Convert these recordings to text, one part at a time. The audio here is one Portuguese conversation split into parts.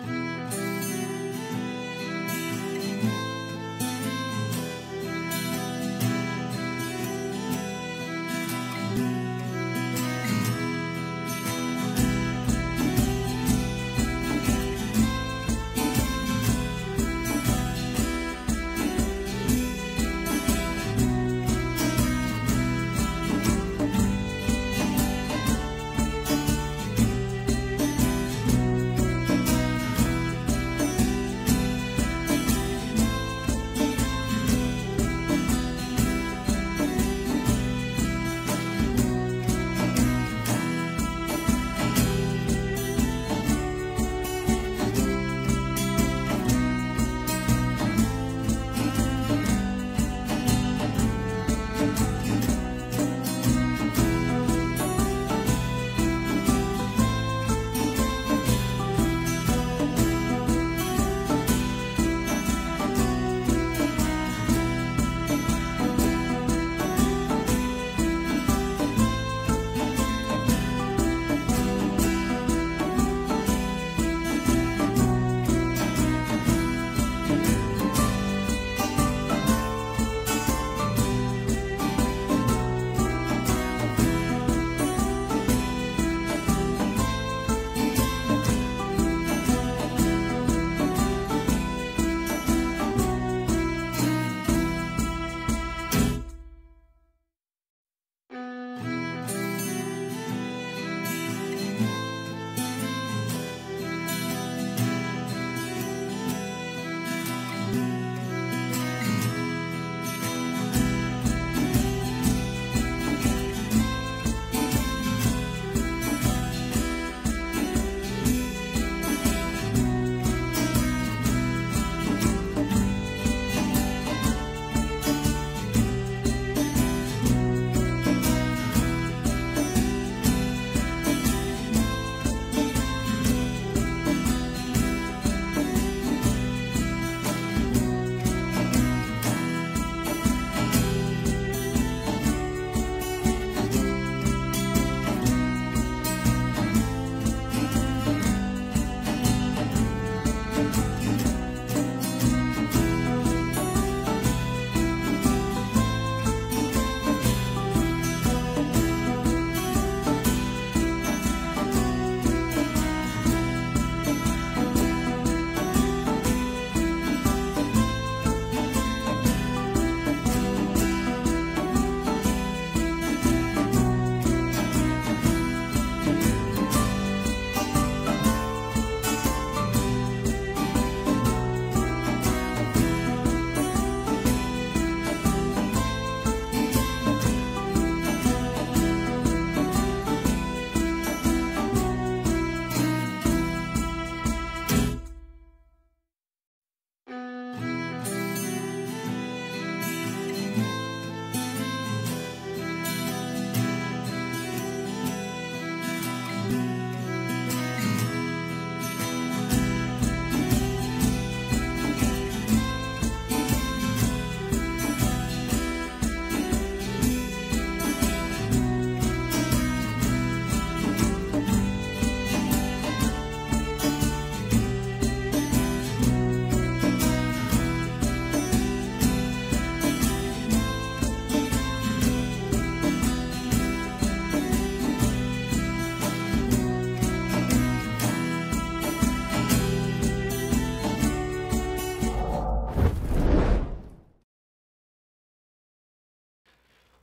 Thank you.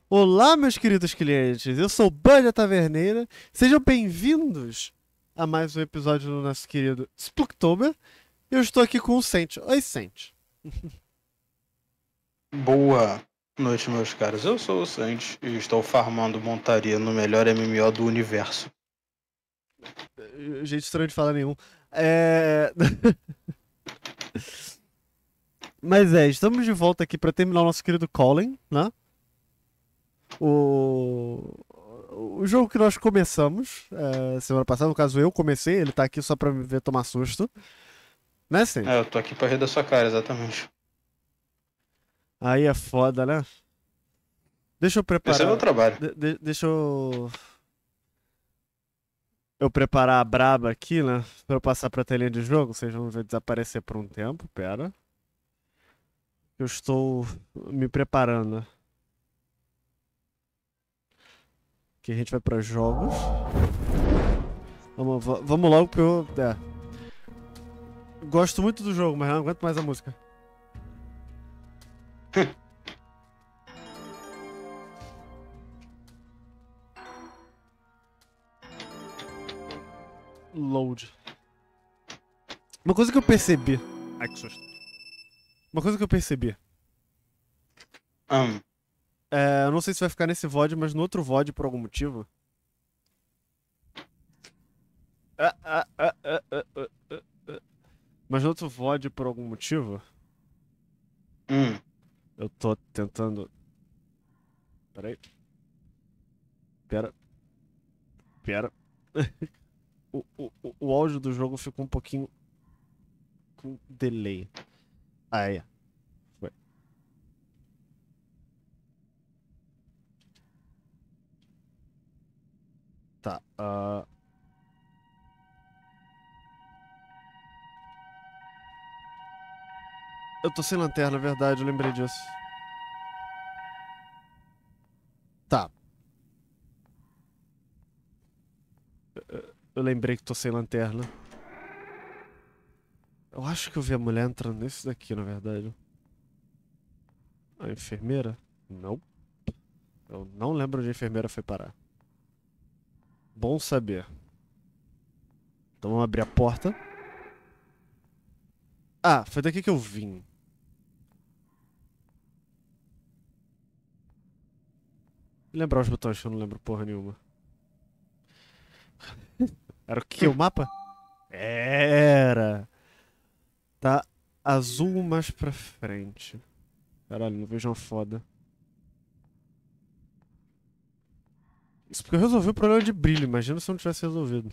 Olá, meus queridos clientes, eu sou Banja Taverneira. Sejam bem-vindos a mais um episódio do nosso querido Spooktober. Eu estou aqui com o Sente. Oi, Sente. Boa noite, meus caros. Eu sou o Sente e estou farmando montaria no melhor MMO do universo. Gente estranho de falar nenhum. É... Mas é, estamos de volta aqui para terminar o nosso querido Colin, né? o, o jogo que nós começamos é, semana passada, no caso eu comecei, ele tá aqui só pra me ver tomar susto. Né, Sim? É, eu tô aqui pra rir da sua cara, exatamente. Aí é foda, né? Deixa eu preparar. Esse é meu trabalho. De de deixa eu. Eu preparar a braba aqui, né? Pra eu passar pra telinha de jogo, vocês vão ver desaparecer por um tempo, pera. Eu estou me preparando. Aqui a gente vai pra jogos. Vamos, vamos logo que eu... É. Gosto muito do jogo, mas não aguento mais a música. Load. Uma coisa que eu percebi. Ai, que susto. Uma coisa que eu percebi. Um. É, eu não sei se vai ficar nesse VOD, mas no outro VOD por algum motivo. Ah, ah, ah, mas no outro VOD por algum motivo. Hum. Eu tô tentando. Peraí. Pera. Pera. o, o, o áudio do jogo ficou um pouquinho. com delay. Ah, é. Tá. Uh... Eu tô sem lanterna, na verdade, eu lembrei disso. Tá. Eu lembrei que tô sem lanterna. Eu acho que eu vi a mulher entrando nesse daqui, na verdade. A enfermeira? Não. Eu não lembro onde a enfermeira foi parar. Bom saber. Então vamos abrir a porta. Ah, foi daqui que eu vim. Lembrar os botões, eu não lembro porra nenhuma. Era o que? O mapa? Era. Tá azul mais pra frente. Caralho, não vejo uma foda. Isso porque eu resolvi o problema de brilho. Imagina se eu não tivesse resolvido.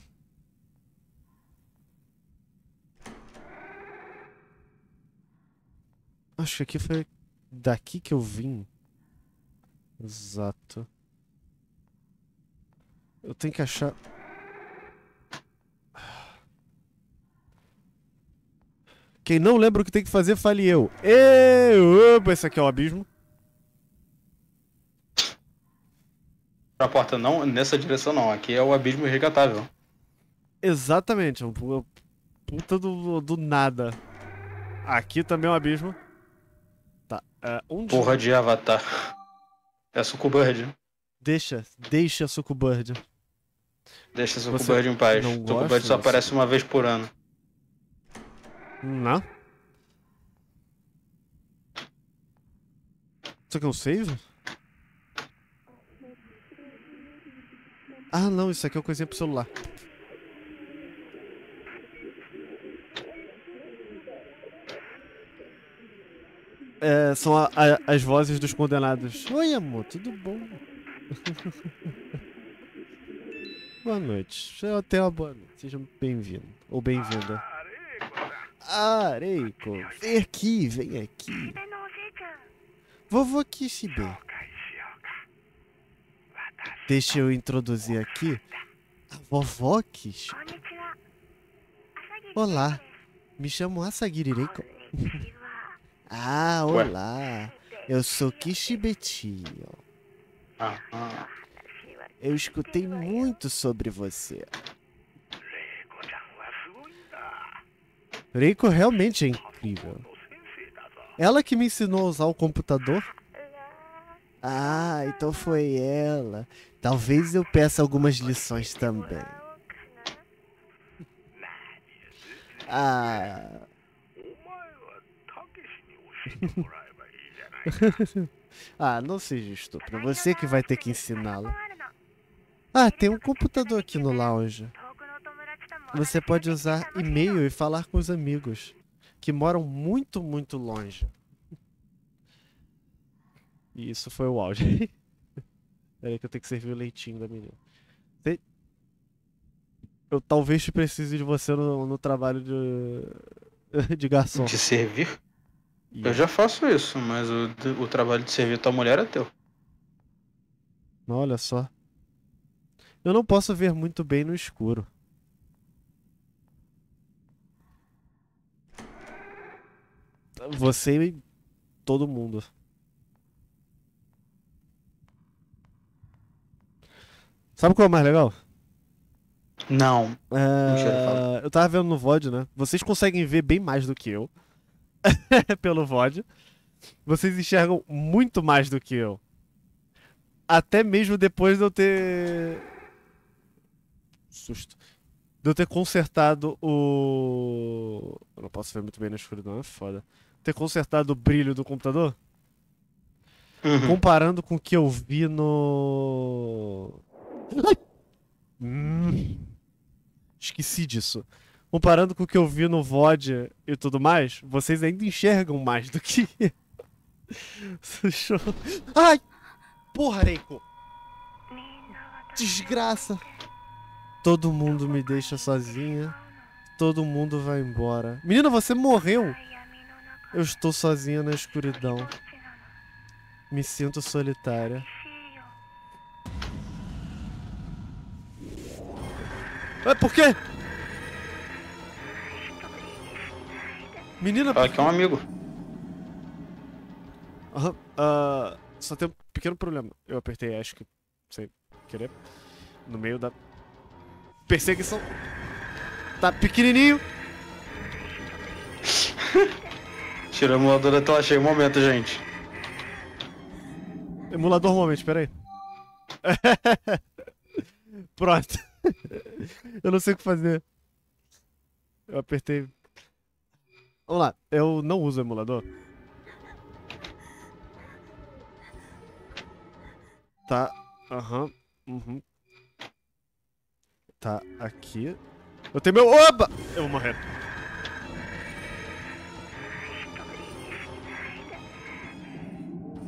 Acho que aqui foi daqui que eu vim. Exato. Eu tenho que achar... Quem não lembra o que tem que fazer, fale eu. E... Opa, esse aqui é o abismo. pra porta não, nessa direção não. Aqui é o abismo irregatável. Exatamente, é, é um puta do, do nada. Aqui também é um abismo. Tá, uh, onde... Porra de avatar. É a Sucubird. Deixa, deixa a Sucubird. Deixa a Sucubird em paz. Sucubird só aparece uma vez por ano. Não? Isso aqui é um save? Ah, não, isso aqui é uma coisinha pro celular. É, são a, a, as vozes dos condenados. Oi, amor, tudo bom? boa noite. Até uma boa noite. Seja bem-vindo. Ou bem-vinda. Areiko, vem aqui, vem aqui. Vovô Kishibe. Deixa eu introduzir aqui a vovó Kish. Olá, me chamo Asagiri Reiko. ah, olá. Eu sou Kishibeti. Ah, ah. Eu escutei muito sobre você. Reiko realmente é incrível. Ela que me ensinou a usar o computador ah, então foi ela. Talvez eu peça algumas lições também. Ah. ah, não seja estúpido. Você que vai ter que ensiná-la. Ah, tem um computador aqui no lounge. Você pode usar e-mail e falar com os amigos que moram muito, muito longe. E isso foi o auge. Peraí que eu tenho que servir o leitinho da menina. Você... Eu talvez precise de você no, no trabalho de, de garçom. De servir? Eu já faço isso, mas o, o trabalho de servir tua mulher é teu. Olha só. Eu não posso ver muito bem no escuro. Você e todo mundo. Sabe qual é o mais legal? Não. É, eu tava vendo no VOD, né? Vocês conseguem ver bem mais do que eu. Pelo VOD. Vocês enxergam muito mais do que eu. Até mesmo depois de eu ter. Susto. De eu ter consertado o. Eu não posso ver muito bem na escuridão, é foda. Ter consertado o brilho do computador. Uhum. Comparando com o que eu vi no hum, esqueci disso. Comparando com o que eu vi no VOD e tudo mais, vocês ainda enxergam mais do que. Show. Ai! Porra, Reiko! Desgraça! Todo mundo me deixa sozinha. Todo mundo vai embora. Menina, você morreu! Eu estou sozinha na escuridão. Me sinto solitária. É por quê? Menina. Aqui é um amigo. Aham. Uh, só tem um pequeno problema. Eu apertei, acho que. sem querer. No meio da. Perseguição. Tá pequenininho. Tira o emulador até eu achei Um momento, gente. Emulador, um momento, peraí. Pronto. eu não sei o que fazer. Eu apertei. Vamos lá, eu não uso o emulador. Tá, aham, uhum, uhum. Tá aqui. Eu tenho meu. Opa! Eu vou morrer.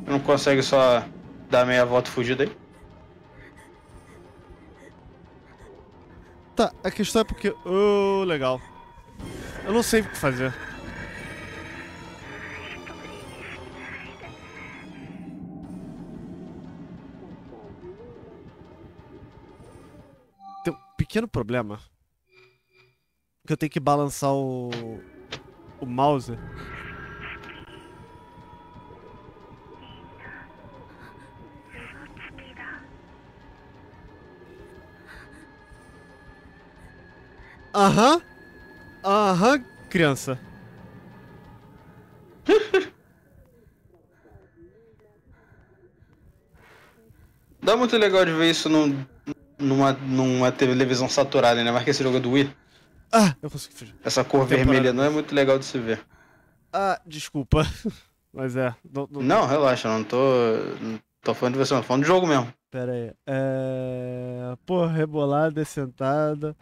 Não consegue só dar meia volta fugida aí? Tá, a questão é porque... Oh, legal. Eu não sei o que fazer. Tem um pequeno problema. Que eu tenho que balançar o... O mouse. Aham. Aham, criança. Dá muito legal de ver isso num, numa, numa televisão saturada, né? Mas que esse jogo é do Wii. Ah, eu consigo fugir. Essa cor Temporada. vermelha não é muito legal de se ver. Ah, desculpa. Mas é. Não, não relaxa, não tô. Não tô falando de você, tô falando de jogo mesmo. Pera aí. É... Pô, rebolada, sentada.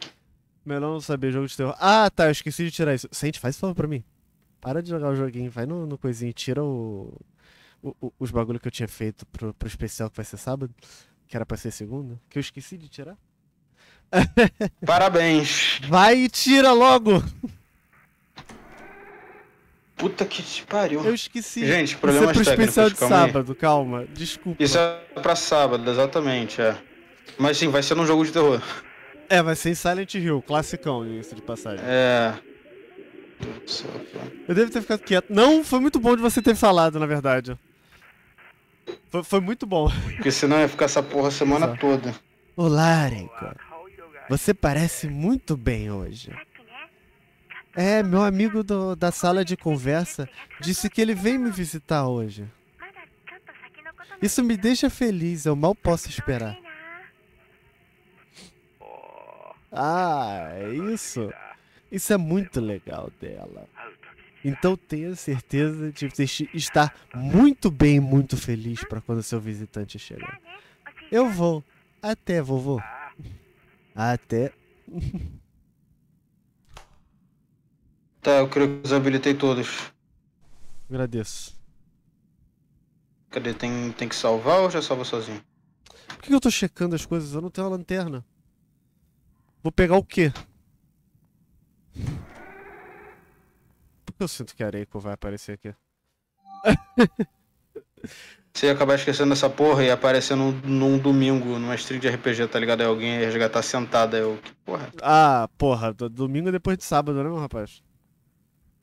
Melhor não saber jogo de terror. Ah, tá, eu esqueci de tirar isso. Sente, faz favor pra mim. Para de jogar o joguinho, vai no, no coisinho, tira o, o, o os bagulho que eu tinha feito pro, pro especial que vai ser sábado, que era pra ser segunda, que eu esqueci de tirar. Parabéns. Vai e tira logo. Puta que te pariu. Eu esqueci. Gente, problema Isso é pro especial de calma sábado, aí. calma. Desculpa. Isso é pra sábado, exatamente, é. Mas sim, vai ser num jogo de terror. É, vai ser em Silent Hill, classicão, isso de passagem. É. Eu devo ter ficado quieto. Não, foi muito bom de você ter falado, na verdade. Foi, foi muito bom. Porque senão ia ficar essa porra a semana Exato. toda. Olá, Renko. Você parece muito bem hoje. É, meu amigo do, da sala de conversa disse que ele vem me visitar hoje. Isso me deixa feliz, eu mal posso esperar. Ah, é isso. Isso é muito legal dela. Então tenha certeza de estar muito bem, muito feliz para quando seu visitante chegar. Eu vou. Até, vovô. Até. Tá, eu creio que desabilitei todos. Agradeço. Cadê? Tem, tem que salvar ou já salva sozinho? Por que eu tô checando as coisas? Eu não tenho a lanterna. Vou pegar o quê? Eu sinto que a vai aparecer aqui. Você ia acabar esquecendo essa porra e aparecer num, num domingo, numa stream de RPG, tá ligado? Aí alguém ia resgatar sentada, eu. Que porra? Ah, porra, domingo depois de sábado, né, meu rapaz?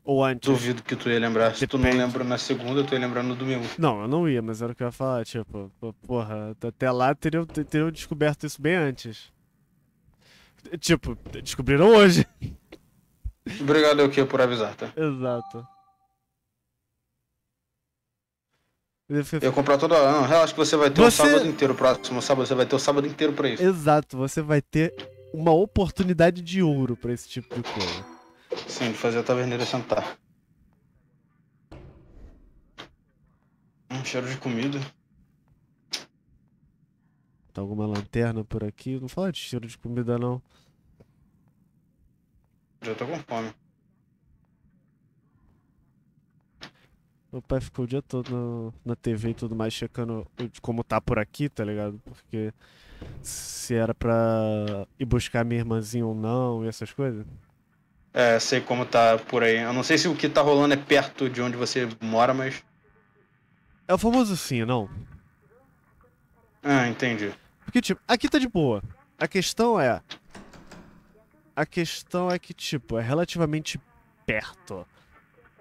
Ou antes? Duvido que tu ia lembrar. Depende. Se tu não lembra na segunda, tu ia lembrar no domingo. Não, eu não ia, mas era o que eu ia falar, tipo, porra, até lá teriam, teriam descoberto isso bem antes. Tipo, descobriram hoje. Obrigado, eu por avisar, tá? Exato. Eu comprar toda hora. Não, relaxa que você vai ter você... o sábado inteiro. O próximo sábado você vai ter o sábado inteiro pra isso. Exato, você vai ter uma oportunidade de ouro pra esse tipo de coisa. Sim, de fazer a taverneira sentar. Um cheiro de comida. Tá alguma lanterna por aqui? Não fala de cheiro de comida, não. Já tô com fome. Meu pai ficou o dia todo no, na TV e tudo mais, checando como tá por aqui, tá ligado? Porque se era pra ir buscar minha irmãzinha ou não e essas coisas. É, sei como tá por aí. Eu não sei se o que tá rolando é perto de onde você mora, mas. É o famoso sim, não? Ah, entendi. Porque, tipo, aqui tá de boa. A questão é. A questão é que, tipo, é relativamente perto.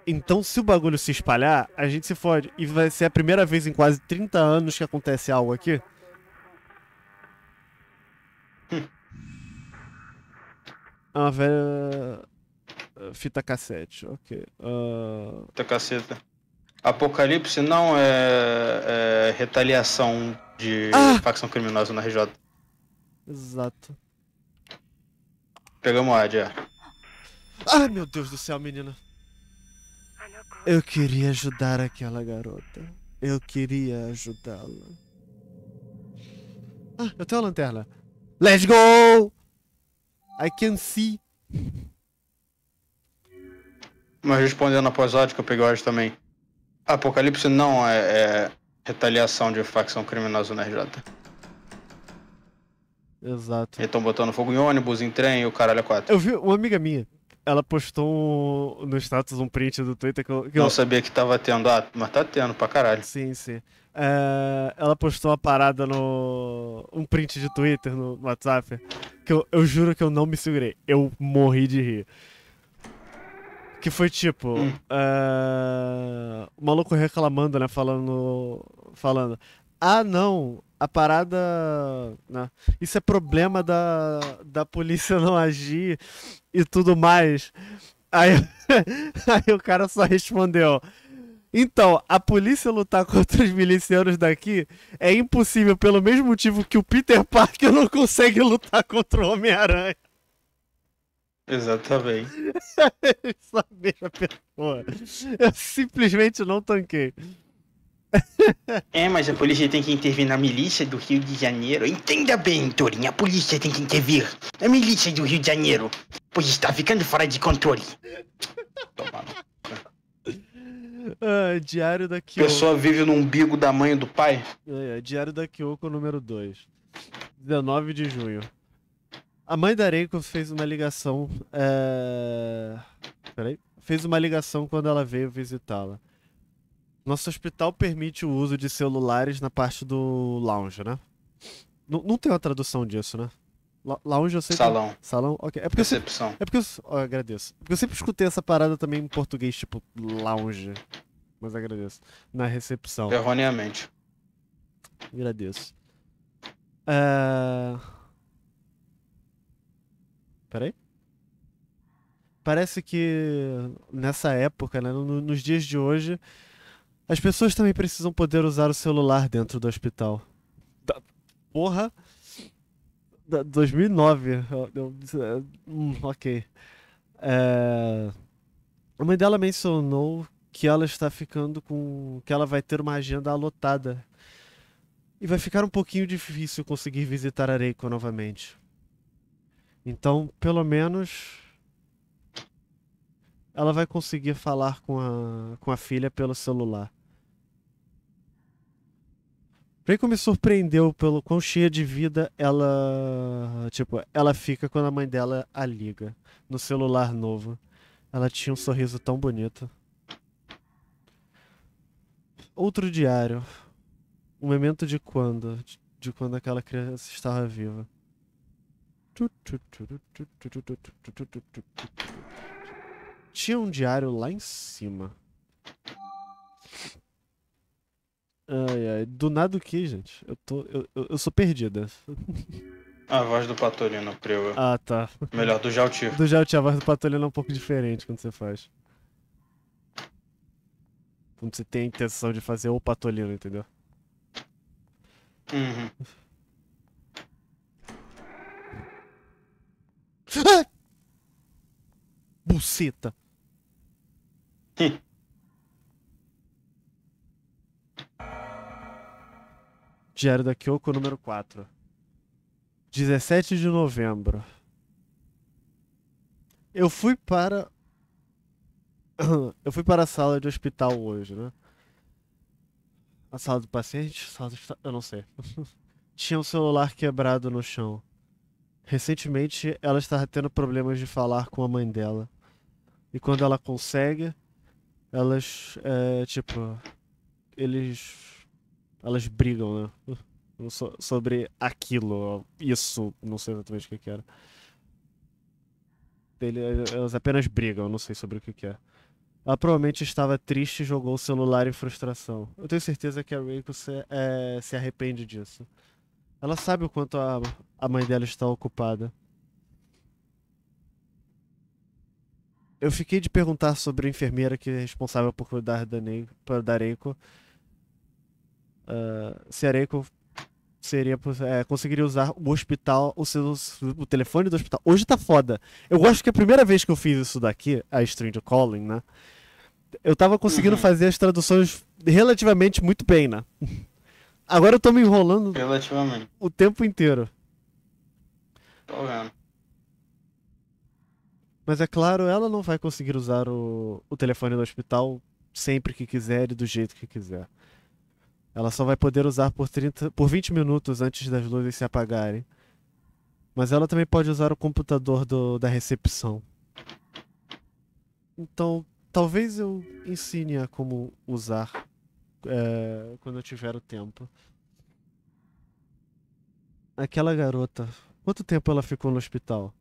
Então, se o bagulho se espalhar, a gente se fode. E vai ser a primeira vez em quase 30 anos que acontece algo aqui. uma ah, velha. Eh, fita cassete, ok. Uh... Fita casseta. Apocalipse não é, é retaliação de ah! facção criminosa na RJ. Exato. Pegamos a Adia. É. Ai meu Deus do céu, menina. Eu queria ajudar aquela garota. Eu queria ajudá-la. Ah, eu tenho a lanterna. Let's go! I can see. Mas respondendo após a que eu peguei o também. Apocalipse não é, é Retaliação de facção criminosa no RJ. Exato. Eles estão botando fogo em ônibus, em trem, o caralho é quatro. Eu vi uma amiga minha, ela postou no status um print do Twitter que eu. Que Não eu... sabia que tava tendo, ah, mas tá tendo pra caralho. Sim, sim. É... Ela postou uma parada no. um print de Twitter no WhatsApp. Que eu, eu juro que eu não me segurei. Eu morri de rir. Que foi tipo. Uh, o maluco reclamando, né? Falando. Falando. Ah, não. A parada. Né, isso é problema da, da polícia não agir e tudo mais. Aí, aí o cara só respondeu. Então, a polícia lutar contra os milicianos daqui é impossível pelo mesmo motivo que o Peter Parker não consegue lutar contra o Homem-Aranha. Exatamente. Essa mesma pessoa. Eu simplesmente não tanquei. É, mas a polícia tem que intervir na milícia do Rio de Janeiro. Entenda bem, Torinho, a polícia tem que intervir na milícia do Rio de Janeiro, pois está ficando fora de controle. Toma. Ah, diário da Kyoko. Pessoa vive no umbigo da mãe e do pai? É, é Diário da Kyoko número 2. 19 de junho. A mãe da Reiko fez uma ligação. É... Peraí. Fez uma ligação quando ela veio visitá-la. Nosso hospital permite o uso de celulares na parte do lounge, né? N não tem uma tradução disso, né? L lounge eu sei. Salão. Que... Salão, ok. É porque Recepção. Eu... É porque eu... Oh, eu agradeço. É porque eu sempre escutei essa parada também em português, tipo, lounge. Mas agradeço. Na recepção. Erroneamente. Agradeço. É... Peraí. Parece que nessa época, né, no, nos dias de hoje, as pessoas também precisam poder usar o celular dentro do hospital. Da, porra! Da, 2009. Eu, eu, hum, ok. É... A mãe dela mencionou que ela está ficando com. que ela vai ter uma agenda lotada. E vai ficar um pouquinho difícil conseguir visitar Areiko novamente. Então, pelo menos ela vai conseguir falar com a, com a filha pelo celular. Reiko me surpreendeu pelo quão cheia de vida ela. Tipo, ela fica quando a mãe dela a liga no celular novo. Ela tinha um sorriso tão bonito. Outro diário. Um momento de quando. De quando aquela criança estava viva. Tinha um diário lá em cima. Ai, ai. Do nada o que, gente? Eu, tô, eu, eu, eu sou perdida. A voz do Patolino, eu. Ah, tá. Melhor, do Jalti. Do Jalti a voz do Patolino é um pouco diferente quando você faz. Quando você tem a intenção de fazer o Patolino, entendeu? Uhum. Buceta. Diário da Kyoko número 4. 17 de novembro. Eu fui para. Eu fui para a sala de hospital hoje, né? A sala do paciente? Sala do... Eu não sei. Tinha um celular quebrado no chão. Recentemente, ela estava tendo problemas de falar com a mãe dela. E quando ela consegue, elas, é, tipo, eles, elas brigam, né? Hum, so sobre aquilo, isso, não sei exatamente o que, que era. Ele, elas apenas brigam, não sei sobre o que, que é. Ela provavelmente estava triste e jogou o celular em frustração. Eu tenho certeza que a Reiko se, é, se arrepende disso. Ela sabe o quanto a, a mãe dela está ocupada. Eu fiquei de perguntar sobre a enfermeira que é responsável por cuidar da, ne para Reiko. Uh, ah, se a seria, é, conseguiria usar o hospital, o, seu, o telefone do hospital. Hoje tá foda. Eu acho que a primeira vez que eu fiz isso daqui, a Stranger Calling, né? Eu tava conseguindo uhum. fazer as traduções relativamente muito bem, né? Agora eu tô me enrolando. Relativamente. O tempo inteiro. Tô vendo. Mas é claro, ela não vai conseguir usar o, o telefone do hospital sempre que quiser e do jeito que quiser. Ela só vai poder usar por, 30, por 20 minutos antes das luzes se apagarem. Mas ela também pode usar o computador do, da recepção. Então, talvez eu ensine a como usar é, quando eu tiver o tempo. Aquela garota, quanto tempo ela ficou no hospital?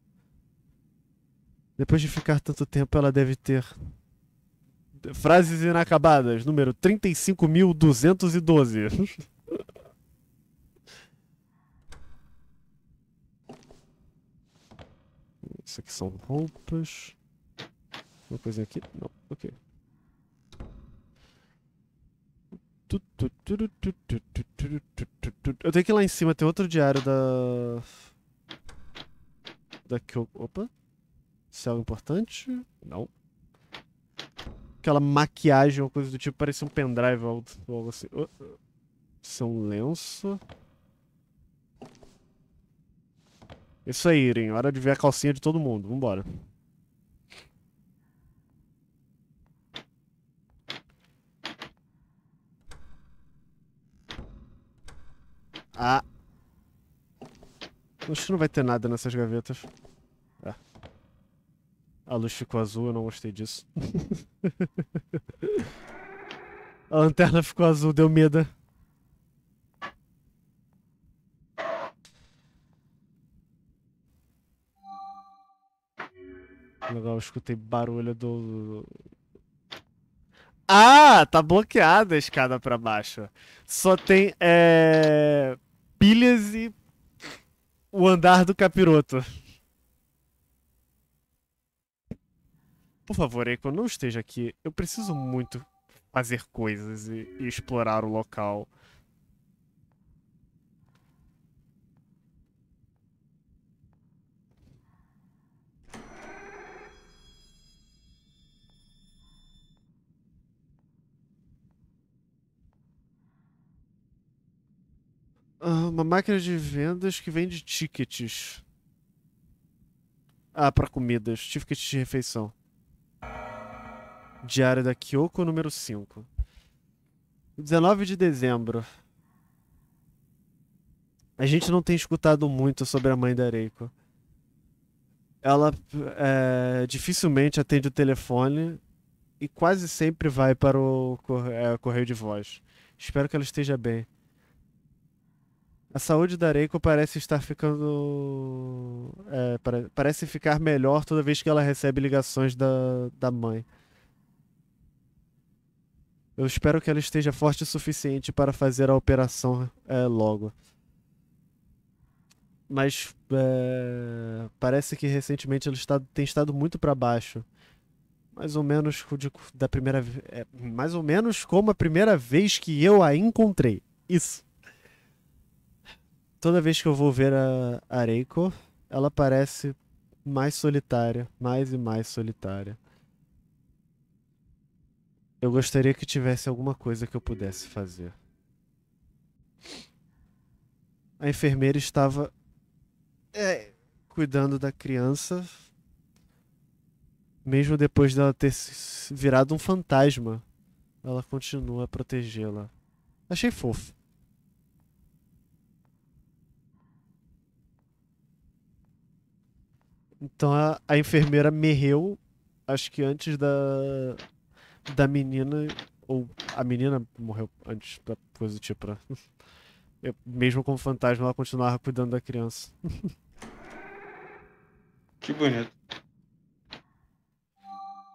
Depois de ficar tanto tempo, ela deve ter. Frases inacabadas, número 35.212. Isso aqui são roupas. Uma coisa aqui? Não, ok. Eu tenho que ir lá em cima, tem outro diário da. Da Kyo. Opa. Isso é algo importante? Não. Aquela maquiagem ou coisa do tipo, parecia um pendrive ou algo assim. Isso é um lenço. Isso aí, Irene. Hora de ver a calcinha de todo mundo. Vambora. Ah. Acho que não vai ter nada nessas gavetas. Ah. A luz ficou azul, eu não gostei disso. A lanterna ficou azul, deu medo. Legal, eu escutei barulho do... Ah, tá bloqueada a escada pra baixo. Só tem, é pilhas e o andar do capiroto. Por favor, Eiko, não esteja aqui. Eu preciso muito fazer coisas e, e explorar o local. Ah, uma máquina de vendas que vende tickets. Ah, para comidas. Tickets de refeição. Diário da Kyoko, número 5. 19 de dezembro. A gente não tem escutado muito sobre a mãe da Reiko. Ela é, dificilmente atende o telefone e quase sempre vai para o é, correio de voz. Espero que ela esteja bem. A saúde da Reiko parece estar ficando. É, parece ficar melhor toda vez que ela recebe ligações da, da mãe. Eu espero que ela esteja forte o suficiente para fazer a operação é, logo. Mas é, parece que recentemente ela está, tem estado muito para baixo. Mais ou menos de, da primeira, é, mais ou menos como a primeira vez que eu a encontrei. Isso toda vez que eu vou ver a Areiko, ela parece mais solitária, mais e mais solitária. Eu gostaria que tivesse alguma coisa que eu pudesse fazer. A enfermeira estava é, cuidando da criança, mesmo depois dela ter virado um fantasma. Ela continua a protegê-la. Achei fofo. Então a, a enfermeira merreu, acho que antes da, da menina, ou a menina morreu antes, da coisa do tipo. Né? Eu, mesmo como fantasma, ela continuava cuidando da criança. Que bonito.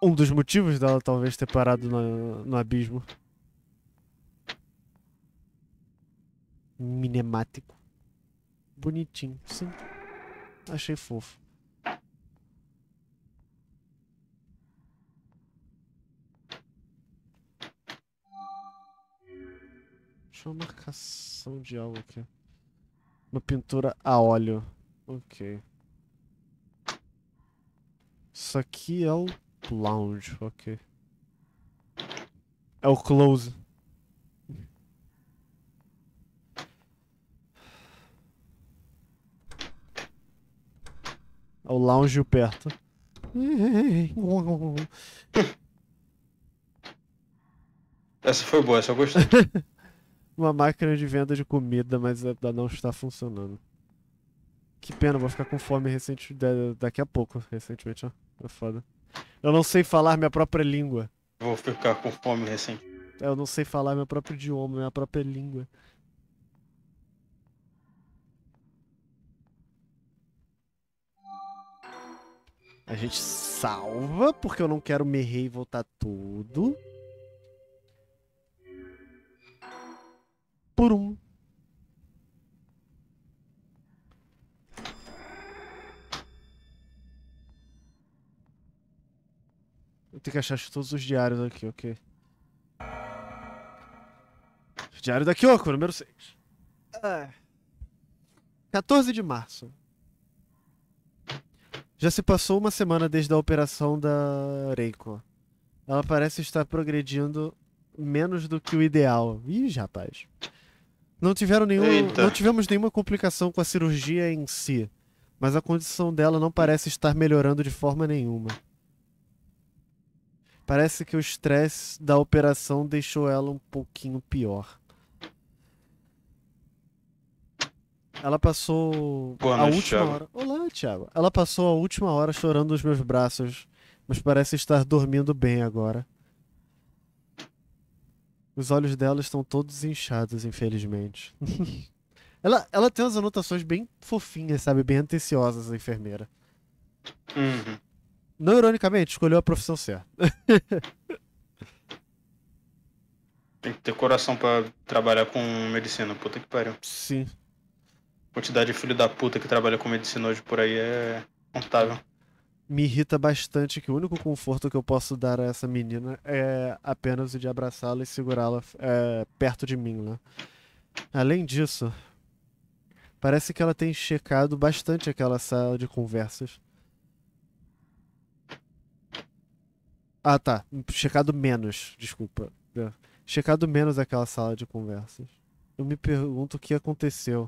Um dos motivos dela talvez ter parado no, no abismo. Minemático. Bonitinho, sim. Achei fofo. uma marcação de algo aqui. Uma pintura a óleo. Ok. Isso aqui é o lounge, ok. É o close. É o lounge perto. Essa foi boa, essa eu gostei. uma máquina de venda de comida, mas ainda não está funcionando. Que pena, vou ficar com fome recente, daqui a pouco, recentemente, ó. É foda. Eu não sei falar minha própria língua. Vou ficar com fome recente. É, eu não sei falar meu próprio idioma, minha própria língua. A gente salva, porque eu não quero me e voltar tudo. por um. Eu tenho que achar todos os diários aqui, ok. Diário da Kyoko, número 6. Ah. 14 de março. Já se passou uma semana desde a operação da Reiko. Ela parece estar progredindo menos do que o ideal. Ih, rapaz. Não tiveram nenhum, Eita. não tivemos nenhuma complicação com a cirurgia em si, mas a condição dela não parece estar melhorando de forma nenhuma. Parece que o estresse da operação deixou ela um pouquinho pior. Ela passou Boa a noite, última Thiago. hora. Olá, Thiago. Ela passou a última hora chorando nos meus braços, mas parece estar dormindo bem agora. Os olhos dela estão todos inchados, infelizmente. ela, ela tem umas anotações bem fofinhas, sabe? Bem atenciosas, a enfermeira. Uhum. Não ironicamente, escolheu a profissão certa. Tem que ter coração para trabalhar com medicina, puta que pariu. Sim. A quantidade de filho da puta que trabalha com medicina hoje por aí é contável me irrita bastante que o único conforto que eu posso dar a essa menina é apenas o de abraçá-la e segurá-la é, perto de mim, né? Além disso, parece que ela tem checado bastante aquela sala de conversas. Ah, tá. Checado menos, desculpa. Né? Checado menos aquela sala de conversas. Eu me pergunto o que aconteceu.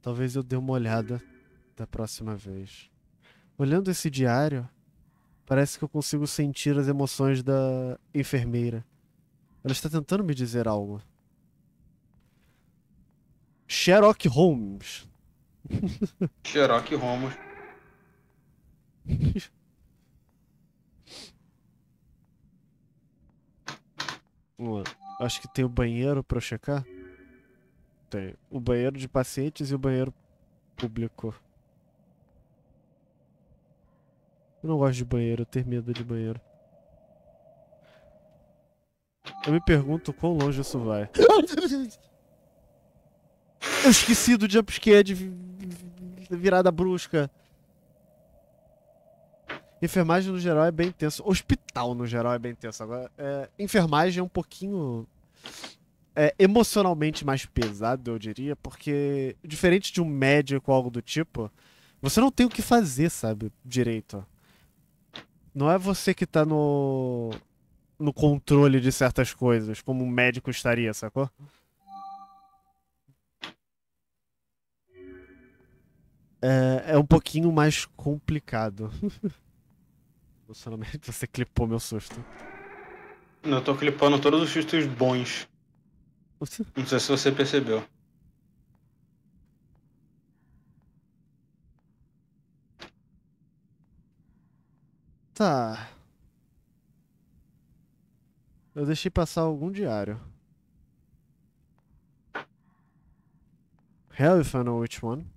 Talvez eu dê uma olhada da próxima vez. Olhando esse diário, parece que eu consigo sentir as emoções da enfermeira. Ela está tentando me dizer algo. Sherlock Holmes. Sherlock Holmes. Acho que tem o banheiro para checar. Tem o banheiro de pacientes e o banheiro público. Eu não gosto de banheiro, eu tenho medo de banheiro. Eu me pergunto quão longe isso vai. Eu esqueci do jumpscare de virada brusca. Enfermagem no geral é bem tenso. Hospital no geral é bem tenso. Agora, é, enfermagem é um pouquinho é, emocionalmente mais pesado, eu diria, porque diferente de um médico ou algo do tipo, você não tem o que fazer, sabe, direito não é você que tá no no controle de certas coisas, como um médico estaria, sacou? É, é um pouquinho mais complicado. você clipou meu susto. Eu tô clipando todos os sustos bons. Não sei se você percebeu. Tá. Eu deixei passar algum diário. Hell if I know which one.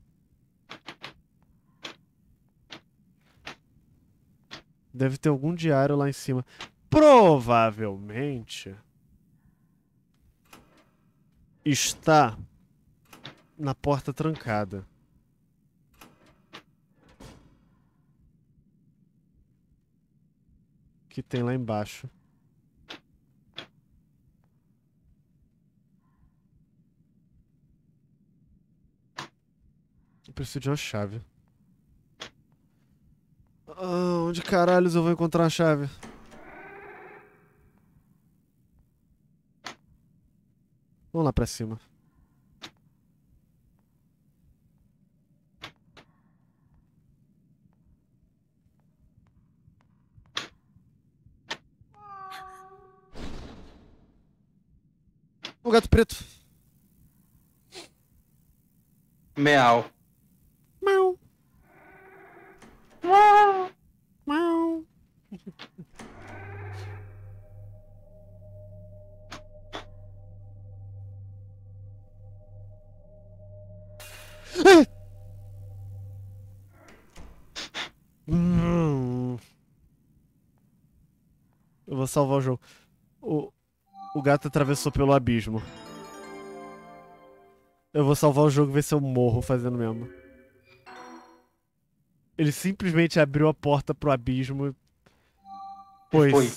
Deve ter algum diário lá em cima. Provavelmente está na porta trancada. que tem lá embaixo. Eu preciso de uma chave. Ah, onde caralhos eu vou encontrar a chave? Vamos lá pra cima. O gato preto. Meau. Mau. Mau. Mau. Eu vou salvar o jogo. O, o gato atravessou pelo abismo. Eu vou salvar o jogo e ver se eu morro fazendo mesmo. Ele simplesmente abriu a porta pro abismo. Pois. Foi.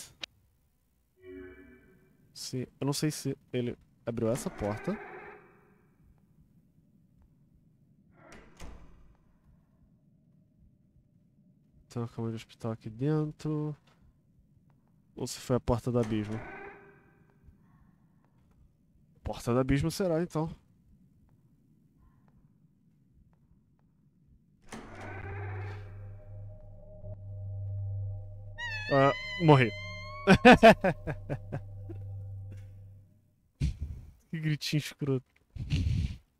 Sim, eu não sei se ele abriu essa porta. Tem uma cama de hospital aqui dentro. Ou se foi a porta do abismo. Porta do abismo será, então. Uh, morri. que gritinho escroto.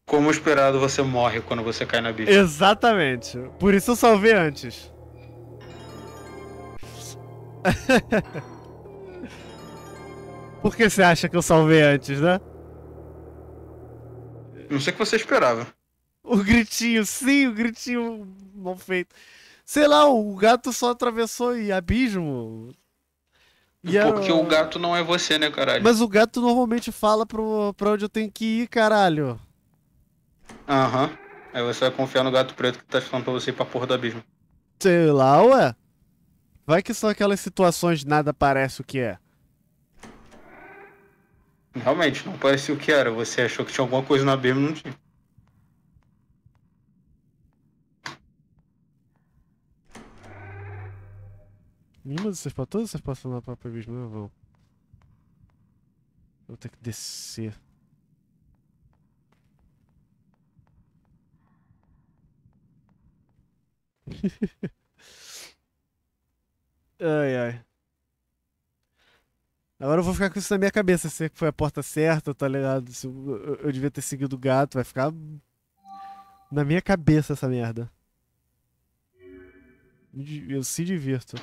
Como esperado, você morre quando você cai na bicha. Exatamente. Por isso eu salvei antes. Por que você acha que eu salvei antes, né? Não sei o que você esperava. O gritinho, sim, o gritinho mal feito. Sei lá, o gato só atravessou e abismo. E é Porque a... o gato não é você, né, caralho? Mas o gato normalmente fala pro... pra onde eu tenho que ir, caralho. Aham. Uhum. Aí você vai confiar no gato preto que tá falando pra você ir pra porra do abismo. Sei lá, ué. Vai que são aquelas situações nada parece o que é. Realmente, não parecia o que era. Você achou que tinha alguma coisa na BM, não tinha. Nenhuma dessas passam. Todas essas passam lá para o abismo, eu vou Eu vou ter que descer. ai ai. Agora eu vou ficar com isso na minha cabeça, se é foi a porta certa, tá ligado? Se eu, eu devia ter seguido o gato, vai ficar na minha cabeça essa merda. Eu se divirto.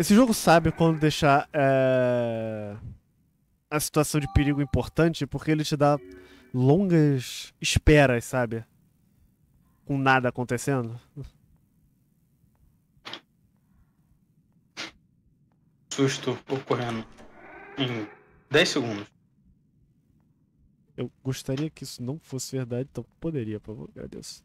Esse jogo sabe quando deixar é, a situação de perigo importante, porque ele te dá longas esperas, sabe? Com nada acontecendo. Susto ocorrendo em 10 segundos. Eu gostaria que isso não fosse verdade, então poderia, por favor, agradeço.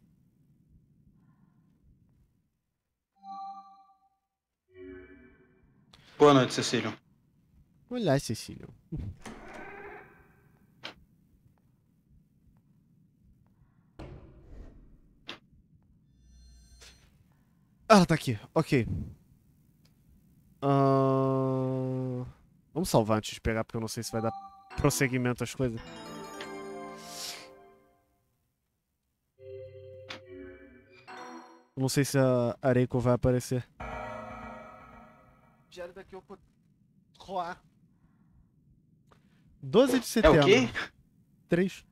Boa noite, Cecílio. Olá, Cecílio. Ah, tá aqui. Ok. Uh... Vamos salvar antes de pegar, porque eu não sei se vai dar prosseguimento às coisas. Não sei se a Areiko vai aparecer merda que eu 12 de setembro. É o quê? 3.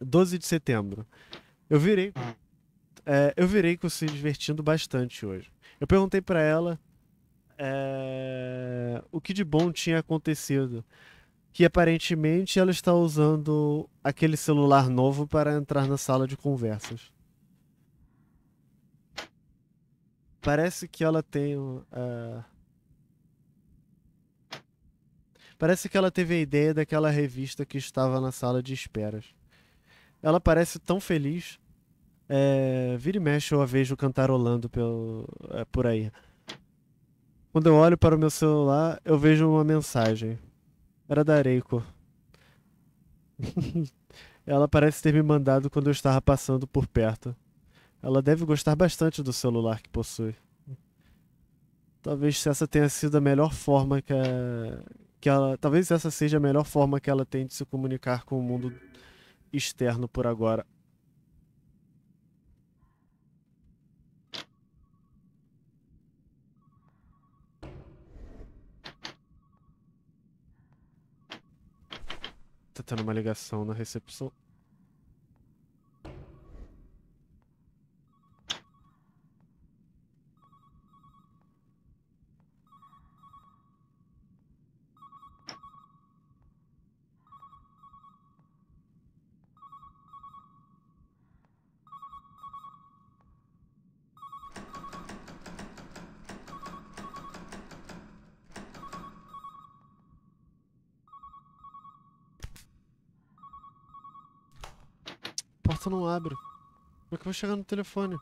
12 de setembro. Eu virei. É, eu virei com se divertindo bastante hoje. Eu perguntei para ela é, o que de bom tinha acontecido. Que aparentemente ela está usando aquele celular novo para entrar na sala de conversas. Parece que ela tem. Uh... Parece que ela teve a ideia daquela revista que estava na sala de esperas. Ela parece tão feliz. É, vira e mexe eu a vejo cantarolando pelo, é, por aí. Quando eu olho para o meu celular, eu vejo uma mensagem. Era da Reiko. Ela parece ter me mandado quando eu estava passando por perto. Ela deve gostar bastante do celular que possui. Talvez essa tenha sido a melhor forma que, a, que ela. Talvez essa seja a melhor forma que ela tem de se comunicar com o mundo externo por agora. Tá tendo uma ligação na recepção. porta eu não abro? Como é que eu vou chegar no telefone?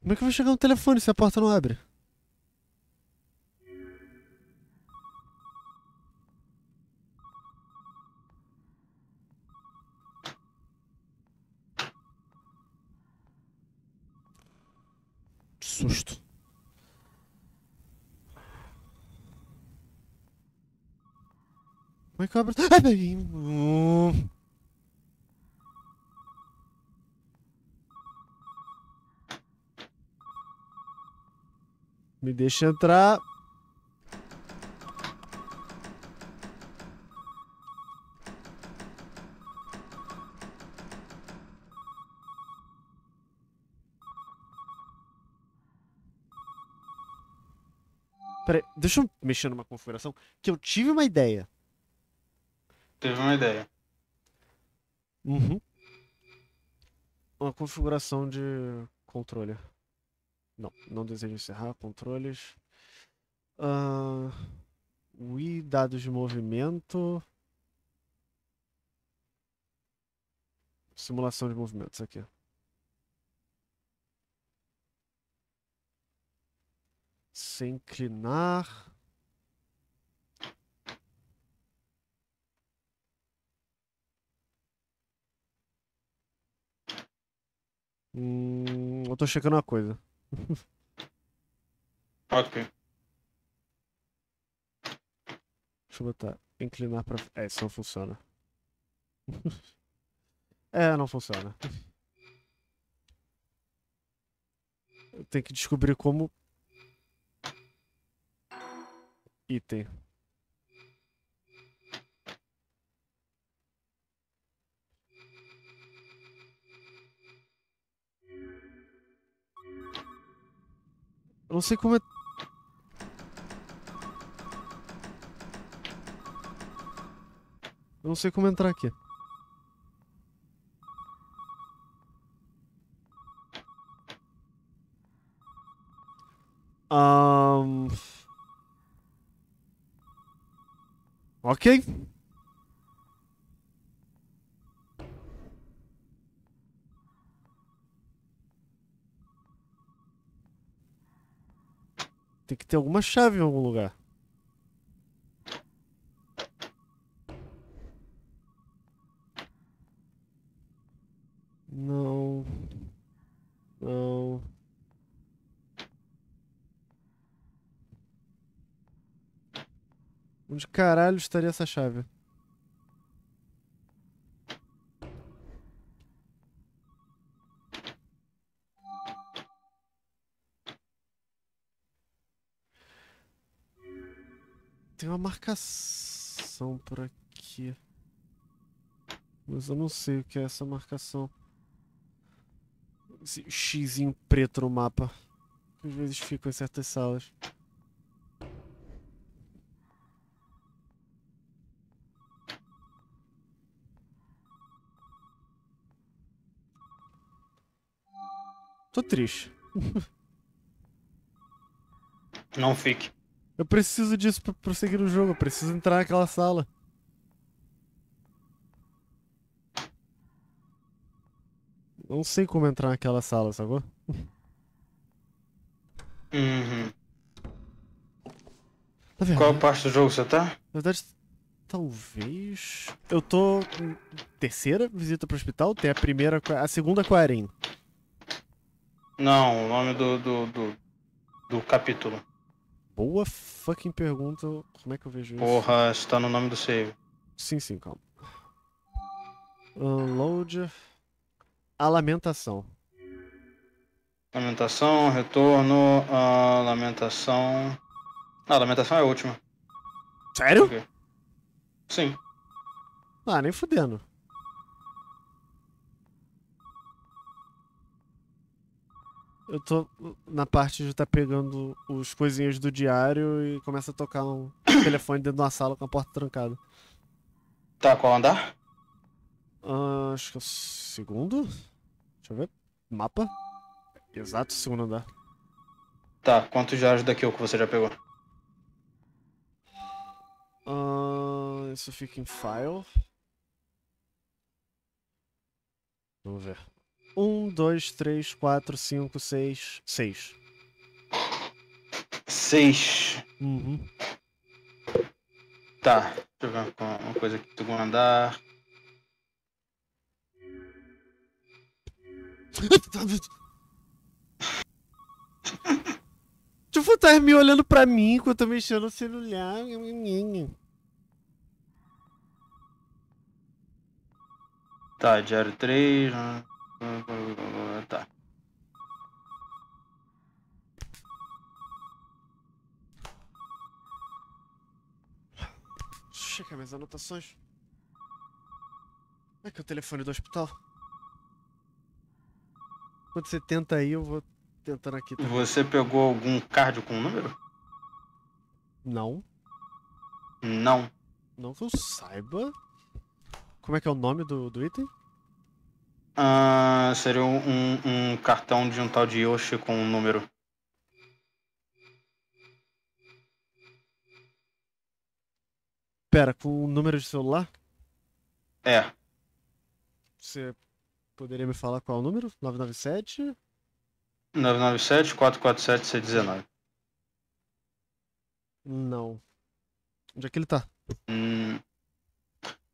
Como é que eu vou chegar no telefone se a porta não abre? Como é Ai, peguei. Me deixa entrar. Pera, deixa eu mexer numa configuração que eu tive uma ideia. Teve uma ideia. Uhum. Uma configuração de controle. Não, não desejo encerrar. Controles. Uh, Wii, dados de movimento. Simulação de movimentos aqui. Sem inclinar. Hum, eu tô checando uma coisa. ok. Deixa eu botar. Inclinar pra. É, isso não funciona. é, não funciona. Eu tenho que descobrir como. Item. Eu não sei como é... Eu não sei como entrar aqui. Um... Ok. Tem que ter alguma chave em algum lugar. Não. Não. Onde caralho estaria essa chave? tem uma marcação por aqui. Mas eu não sei o que é essa marcação. Esse X preto no mapa. Às vezes ficam em certas salas. Tô triste. Não fique. Eu preciso disso pra prosseguir o jogo, eu preciso entrar naquela sala. Não sei como entrar naquela sala, sacou? Uhum. Tá vendo? Qual né? parte do jogo você tá? Na verdade, talvez. Eu tô. Terceira visita pro hospital, tem a primeira. A segunda com a Aren. Não, o nome do, do, do, do capítulo. Boa fucking pergunta. Como é que eu vejo Porra, isso? Porra, está no nome do save. Sim, sim, calma. Unload. A lamentação. Lamentação, retorno, a lamentação. Ah, lamentação é a última. Sério? Sim. Ah, nem fudendo. Eu tô na parte de tá pegando os coisinhas do diário e começa a tocar um telefone dentro de uma sala com a porta trancada. Tá, qual andar? Uh, acho que é o segundo. Deixa eu ver. Mapa. Exato, segundo andar. Tá, quantos diários é o que você já pegou? Uh, isso fica em file. Vamos ver. Um, dois, três, quatro, cinco, seis, seis. Seis. Uhum. Tá, deixa eu ver uma coisa aqui. vai andar. tipo, tá me olhando pra mim enquanto eu tô mexendo no celular. Tá, diário 3. Né? Uhum, tá. Chega minhas anotações. Como é que é o telefone do hospital? Quando você tenta aí, eu vou tentando aqui também. Você pegou algum cardio com um número? Não. Não. Não que eu saiba. Como é que é o nome do, do item? Ah, seria um, um cartão de um tal de Yoshi com um número. Pera, com um número de celular? É. Você poderia me falar qual é o número? 997? 997 447 C19. Não. Onde é que ele tá? Hum,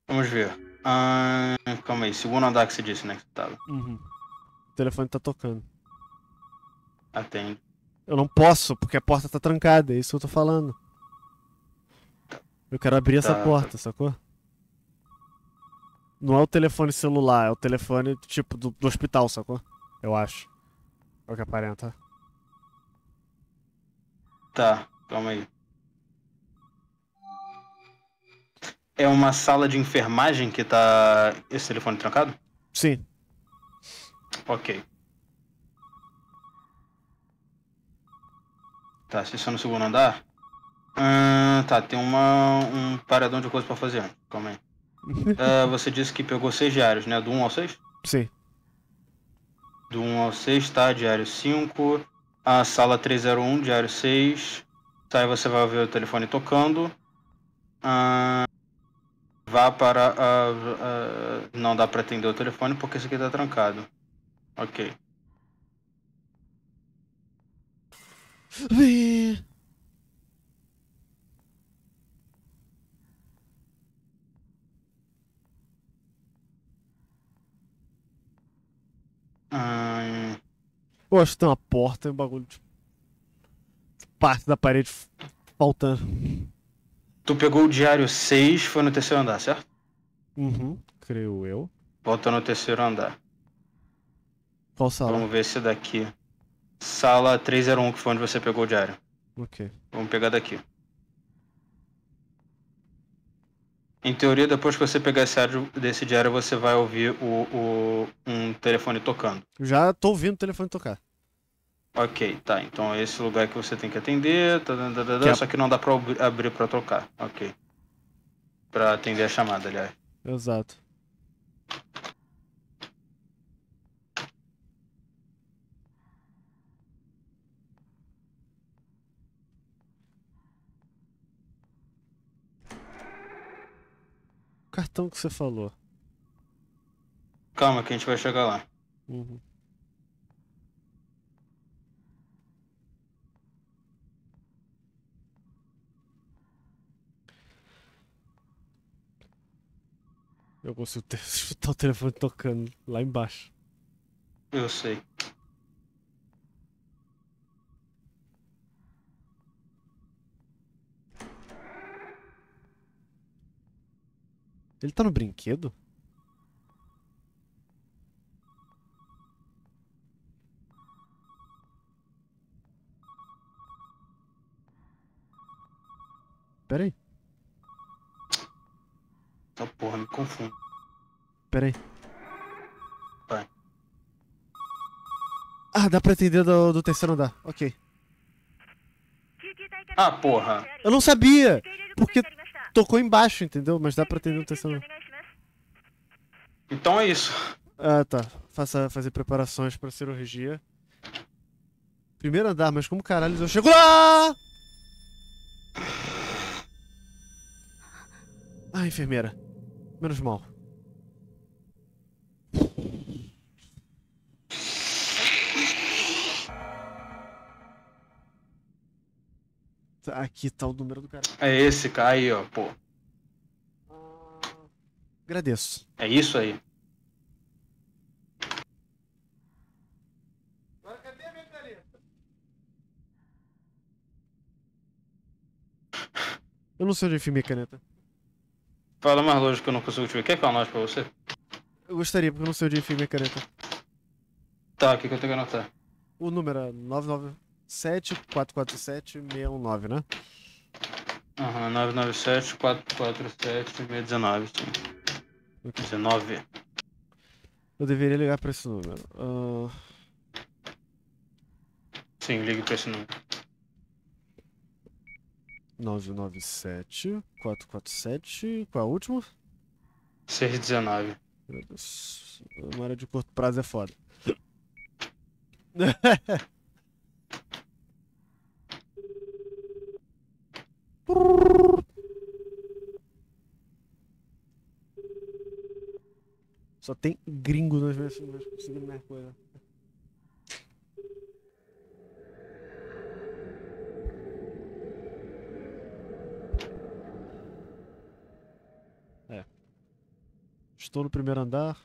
vamos ver. Ah, calma aí, segundo andar que você disse, né? Que tava. Uhum. O telefone tá tocando. Atende. Ah, eu não posso, porque a porta tá trancada, é isso que eu tô falando. Eu quero abrir tá, essa tá. porta, tá. sacou? Não é o telefone celular, é o telefone tipo do, do hospital, sacou? Eu acho. É o que aparenta. Tá, calma aí. É uma sala de enfermagem que tá esse telefone trancado? Sim. Ok. Tá, se estão no segundo andar? Ah, tá, tem uma, um paradão de coisa pra fazer. Calma aí. ah, você disse que pegou seis diários, né? Do 1 um ao 6? Sim. Do 1 um ao 6, tá? Diário 5. A sala 301, diário 6. Tá, aí você vai ver o telefone tocando. Ah, Vá para Não dá para atender o telefone porque isso aqui está trancado. Ok. Vê. Hum. Eu acho que tem uma porta e um bagulho de tipo, parte da parede faltando. Tu pegou o diário 6, foi no terceiro andar, certo? Uhum, creio eu. Volta no terceiro andar. Qual sala? Vamos ver esse daqui. Sala 301, que foi onde você pegou o diário. Ok. Vamos pegar daqui. Em teoria, depois que você pegar esse diário, desse diário, você vai ouvir o, o, um telefone tocando. Já tô ouvindo o telefone tocar. Ok, tá. Então é esse lugar que você tem que atender. Tá, tá, tá, tá que é só que não dá pra abrir pra trocar. Ok. Pra atender a chamada, aliás. Exato. O cartão que você falou. Calma, que a gente vai chegar lá. Uhum. Eu consigo ter, escutar o telefone tocando lá embaixo. Eu sei. Ele tá no brinquedo? Peraí. aí. Então, porra, me confundo. Pera aí. Vai. Ah, dá pra entender do, do terceiro andar. Ok. Ah, porra. Eu não sabia! Porque tocou embaixo, entendeu? Mas dá pra atender o terceiro andar. Então é isso. Ah, tá. Faça fazer preparações pra cirurgia. Primeiro andar, mas como caralho eu chego lá! Ah, enfermeira. Menos mal. Tá aqui tá o número do cara. É esse cara aí, ó, pô. Agradeço. É isso aí. Agora cadê a minha caneta? Eu não sei onde eu minha a caneta. Fala mais longe que eu não consigo te ver. Quer que eu anote pra você? Eu gostaria, porque eu não sei o dia enfim minha caneta. Tá, o que, que eu tenho que anotar? O número é 997-447-619, né? Aham, uhum, 997-447-619, sim. Okay. 19. Eu deveria ligar pra esse número. Uh... Sim, ligue pra esse número. 997, 447, qual é o último? 619. Meu Deus, memória de curto prazo é foda. Só tem gringo nas mas conseguindo minhas coisas. Estou no primeiro andar.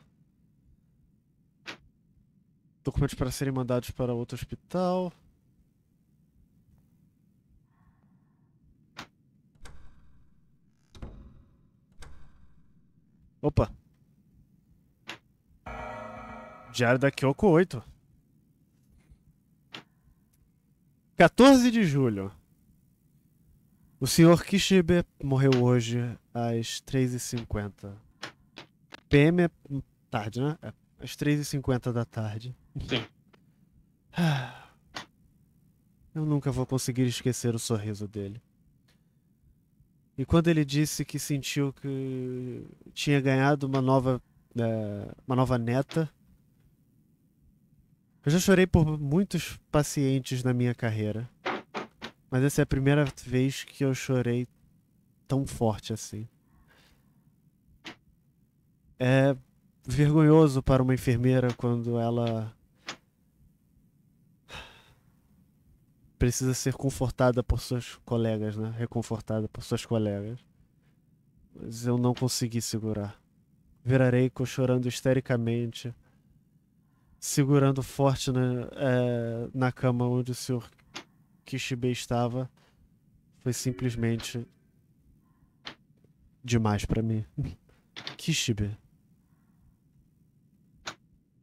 Documentos para serem mandados para outro hospital. Opa. Diário da Kyoko 8. 14 de julho. O senhor Kishibe morreu hoje às 3h50. PM é tarde, né? É às 3h50 da tarde. Sim. Eu nunca vou conseguir esquecer o sorriso dele. E quando ele disse que sentiu que tinha ganhado uma nova, é, uma nova neta, eu já chorei por muitos pacientes na minha carreira, mas essa é a primeira vez que eu chorei tão forte assim é vergonhoso para uma enfermeira quando ela precisa ser confortada por suas colegas, né? Reconfortada por suas colegas. Mas eu não consegui segurar. Virareico chorando histericamente, segurando forte na, é, na cama onde o senhor Kishibe estava, foi simplesmente demais para mim. Kishibe.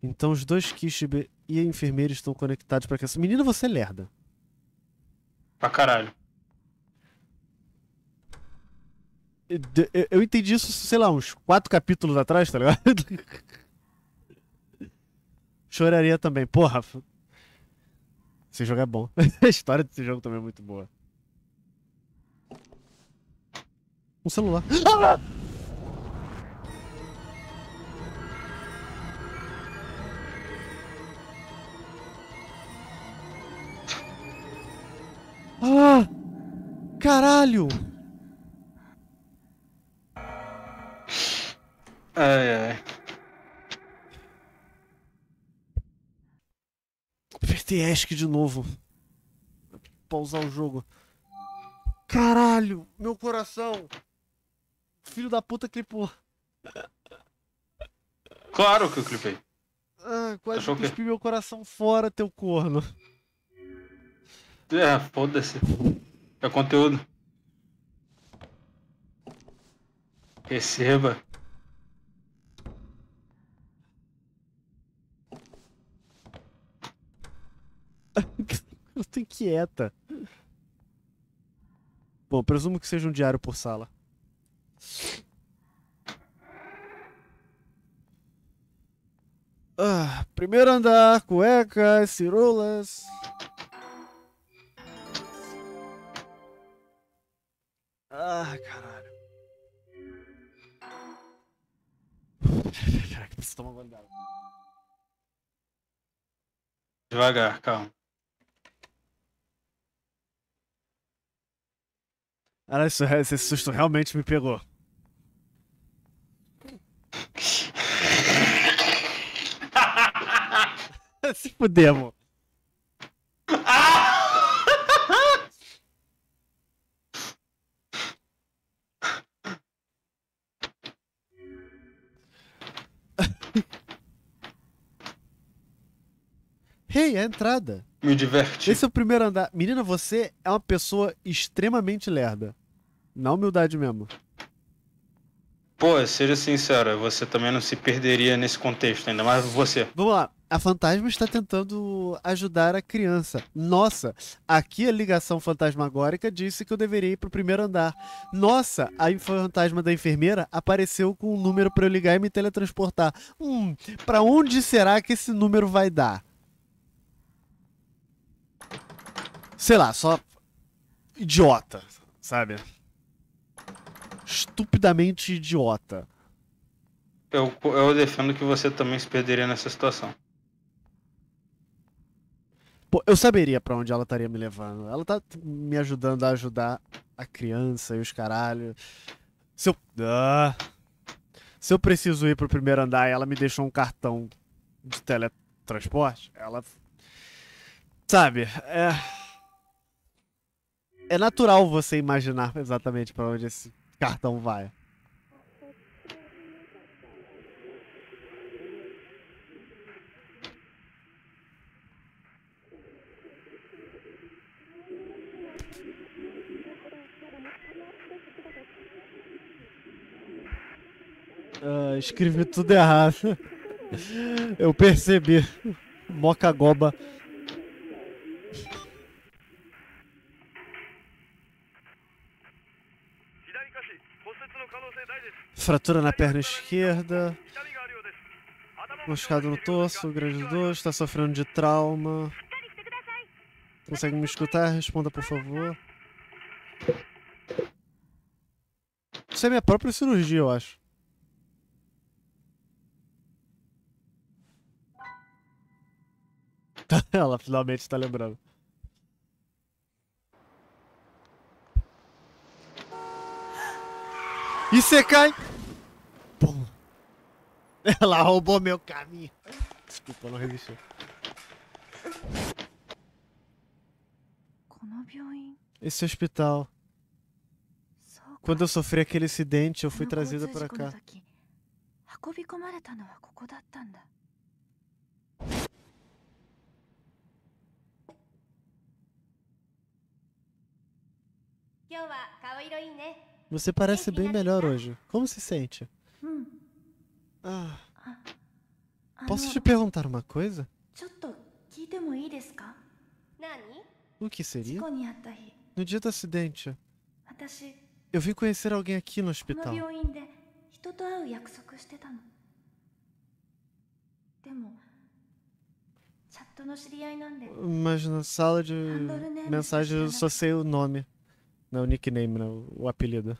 Então os dois Kishibe e a enfermeira estão conectados para que essa. Menina, você é lerda. Pra caralho. Eu, eu entendi isso, sei lá, uns quatro capítulos atrás, tá ligado? Choraria também. Porra. Esse jogo é bom. A história desse jogo também é muito boa. Um celular. Ah! Caralho! Ai, ai. Apertei ESC de novo. Pausar o jogo. Caralho, meu coração. Filho da puta clipou. Claro que eu clipei. Ah, quase Achou cuspi meu coração fora, teu corno. É, foda-se. É conteúdo. Receba. Eu tô inquieta. Bom, presumo que seja um diário por sala. Ah, primeiro andar, cuecas, cirulas. Ah, caralho. Que preciso tomar uma dela. Devagar, calma. Cara, isso, esse susto realmente me pegou. Se fuder, Hey, é a entrada. Me diverte. Esse é o primeiro andar. Menina, você é uma pessoa extremamente lerda. Na humildade mesmo. Pô, seja sincera. você também não se perderia nesse contexto, ainda mais você. Vamos lá. A fantasma está tentando ajudar a criança. Nossa, aqui a ligação fantasmagórica disse que eu deveria ir pro primeiro andar. Nossa, a fantasma da enfermeira apareceu com um número para eu ligar e me teletransportar. Hum, para onde será que esse número vai dar? sei lá, só idiota, sabe? Estupidamente idiota. Eu, eu defendo que você também se perderia nessa situação. Pô, eu saberia para onde ela estaria me levando. Ela tá me ajudando a ajudar a criança e os caralho. Se eu. Ah. Se eu preciso ir pro primeiro andar e ela me deixou um cartão de teletransporte, ela. Sabe? É é natural você imaginar exatamente para onde esse cartão vai. Ah, escrevi tudo errado. Eu percebi. Moca goba. Fratura na perna esquerda. Machucado no torso, grande dor, está sofrendo de trauma. Consegue me escutar? Responda, por favor. Isso é minha própria cirurgia, eu acho. Ela finalmente está lembrando. cai? Ela roubou meu caminho. Desculpa, não resisti. Esse hospital. Quando eu sofri aquele acidente, eu fui trazida para cá. Você parece bem melhor hoje. Como se sente? Hum. Ah. Posso ah, te perguntar uma coisa? O que seria? No dia do acidente, eu vim conhecer alguém aqui no hospital. Mas na sala de mensagem eu só sei o nome. Não, o nickname, não, né? o apelido.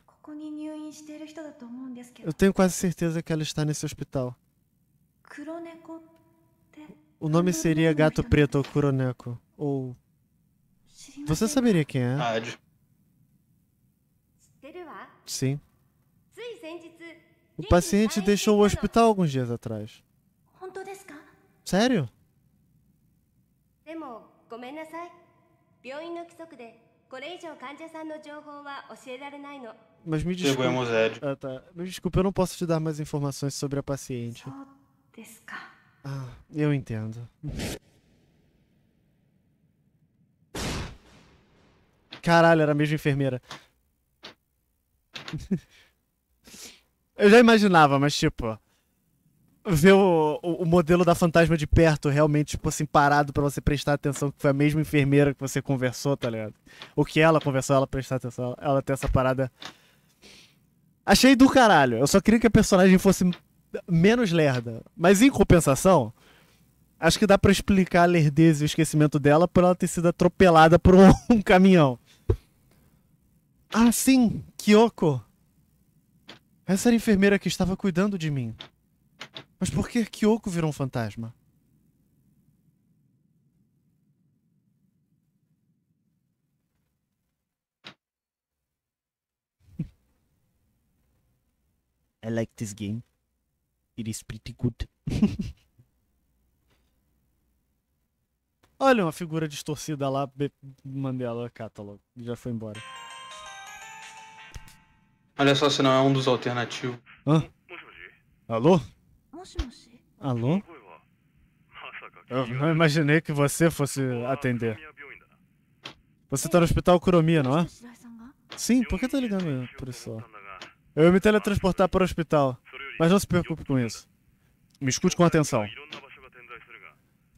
Eu tenho quase certeza que ela está nesse hospital. O nome seria Gato Preto ou Kuroneko. Ou. Você saberia quem é? Sim. O paciente deixou o hospital alguns dias atrás. Sério? Mas me desculpe. Ah, tá. Me desculpe, eu não posso te dar mais informações sobre a paciente. Ah, eu entendo. Caralho, era a mesma enfermeira. Eu já imaginava, mas tipo ver o, o, modelo da fantasma de perto, realmente, tipo assim, parado para você prestar atenção, que foi a mesma enfermeira que você conversou, tá ligado? O que ela conversou, ela prestar atenção, ela, ela tem essa parada. Achei do caralho. Eu só queria que a personagem fosse menos lerda. Mas em compensação, acho que dá para explicar a lerdez e o esquecimento dela por ela ter sido atropelada por um, um caminhão. Ah, sim, Kyoko. Essa era a enfermeira que estava cuidando de mim. Mas por que Kyoko virou um fantasma? I like this game. It is pretty good. Olha uma figura distorcida lá, Mandela Catalog. Já foi embora. Olha só se não é um dos alternativos. Hã? Alô? Alô? Eu não imaginei que você fosse atender. Você tá no hospital Kuromiya, não é? Sim, por que tá ligando por isso? Eu ia me teletransportar para o hospital, mas não se preocupe com isso. Me escute com atenção.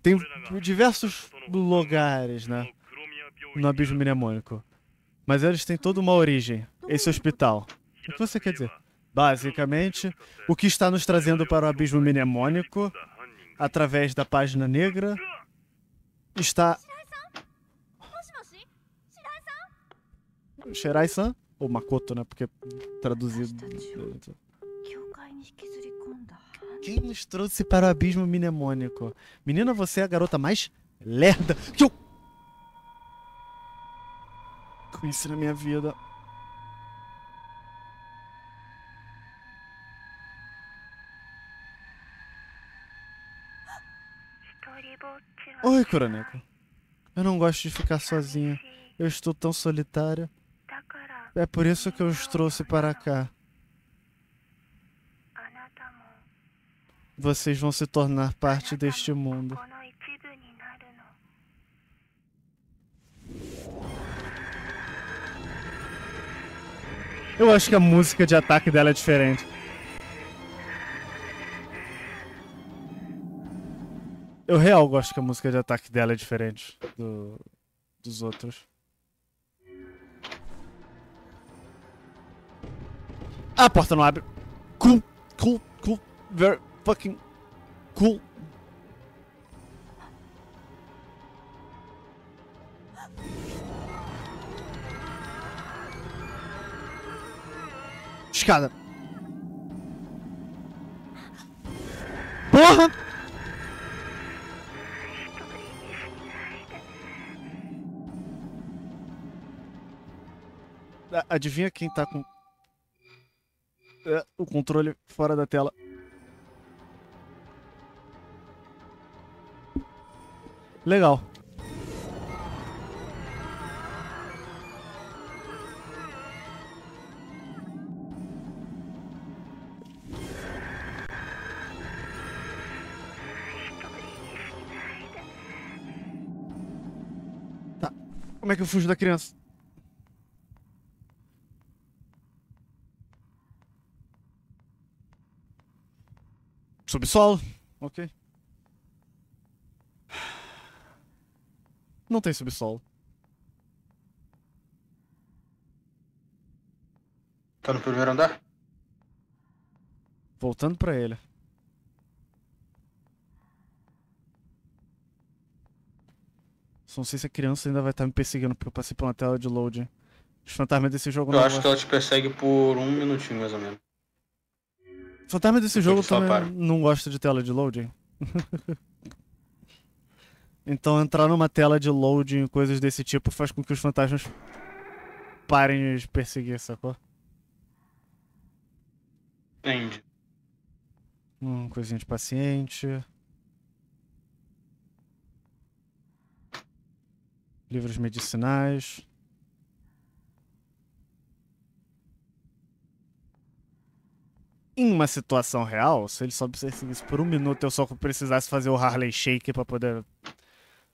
Tem diversos lugares, né? No abismo mnemônico. Mas eles têm toda uma origem. Esse hospital. O que você quer dizer? Basicamente, o que está nos trazendo para o abismo mnemônico, através da página negra, está. Shirai-san? Ou Makoto, né? Porque traduzido. Quem nos trouxe para o abismo mnemônico? Menina, você é a garota mais lerda que eu conheci na minha vida. Oi, Kuroneko. Eu não gosto de ficar sozinha. Eu estou tão solitária. É por isso que eu os trouxe para cá. Vocês vão se tornar parte deste mundo. Eu acho que a música de ataque dela é diferente. Eu real gosto que a música de ataque dela é diferente do, dos outros. Ah, a porta não abre. Cool, cool, cool, very fucking cool. Escada. Porra! Adivinha quem tá com é, o controle fora da tela? Legal. Tá. Como é que eu fujo da criança? pessoal. Ok. Não tem subsolo. Tá no primeiro andar? Voltando pra ele. Só não sei se a criança ainda vai estar tá me perseguindo, porque eu passei por uma tela de load. Os fantasmas desse jogo eu não. Eu acho que ela te persegue por um minutinho, mais ou menos. Fantasma desse jogo, jogo também para. não gosta de tela de loading. então entrar numa tela de loading, coisas desse tipo, faz com que os fantasmas parem de perseguir, sacou? Entendi. Hum, coisinha de paciente. Livros medicinais. em uma situação real, se ele só perseguisse por um minuto eu só precisasse fazer o Harley Shake para poder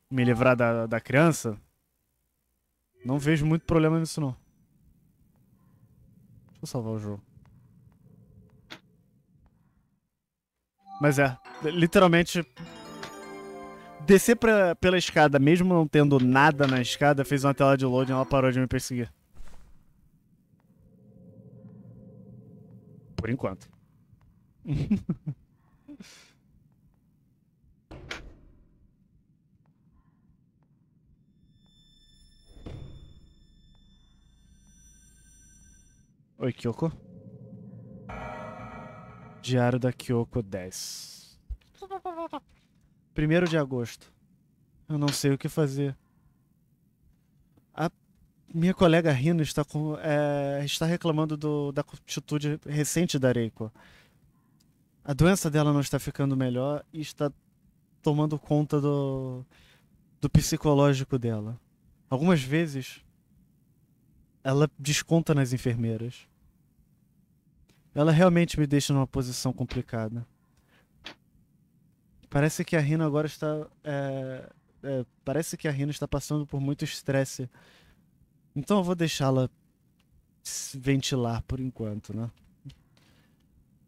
me livrar da, da criança, não vejo muito problema nisso não. Deixa eu salvar o jogo. Mas é, literalmente descer pra, pela escada, mesmo não tendo nada na escada, fez uma tela de loading e ela parou de me perseguir. Por enquanto. Oi, Kyoko. Diário da Kyoko 10. 1 de agosto. Eu não sei o que fazer minha colega Rino está, com, é, está reclamando do, da atitude recente da Reiko. A doença dela não está ficando melhor e está tomando conta do, do psicológico dela. Algumas vezes, ela desconta nas enfermeiras. Ela realmente me deixa numa posição complicada. Parece que a Rina agora está. É, é, parece que a Rina está passando por muito estresse então eu vou deixá-la ventilar por enquanto, né?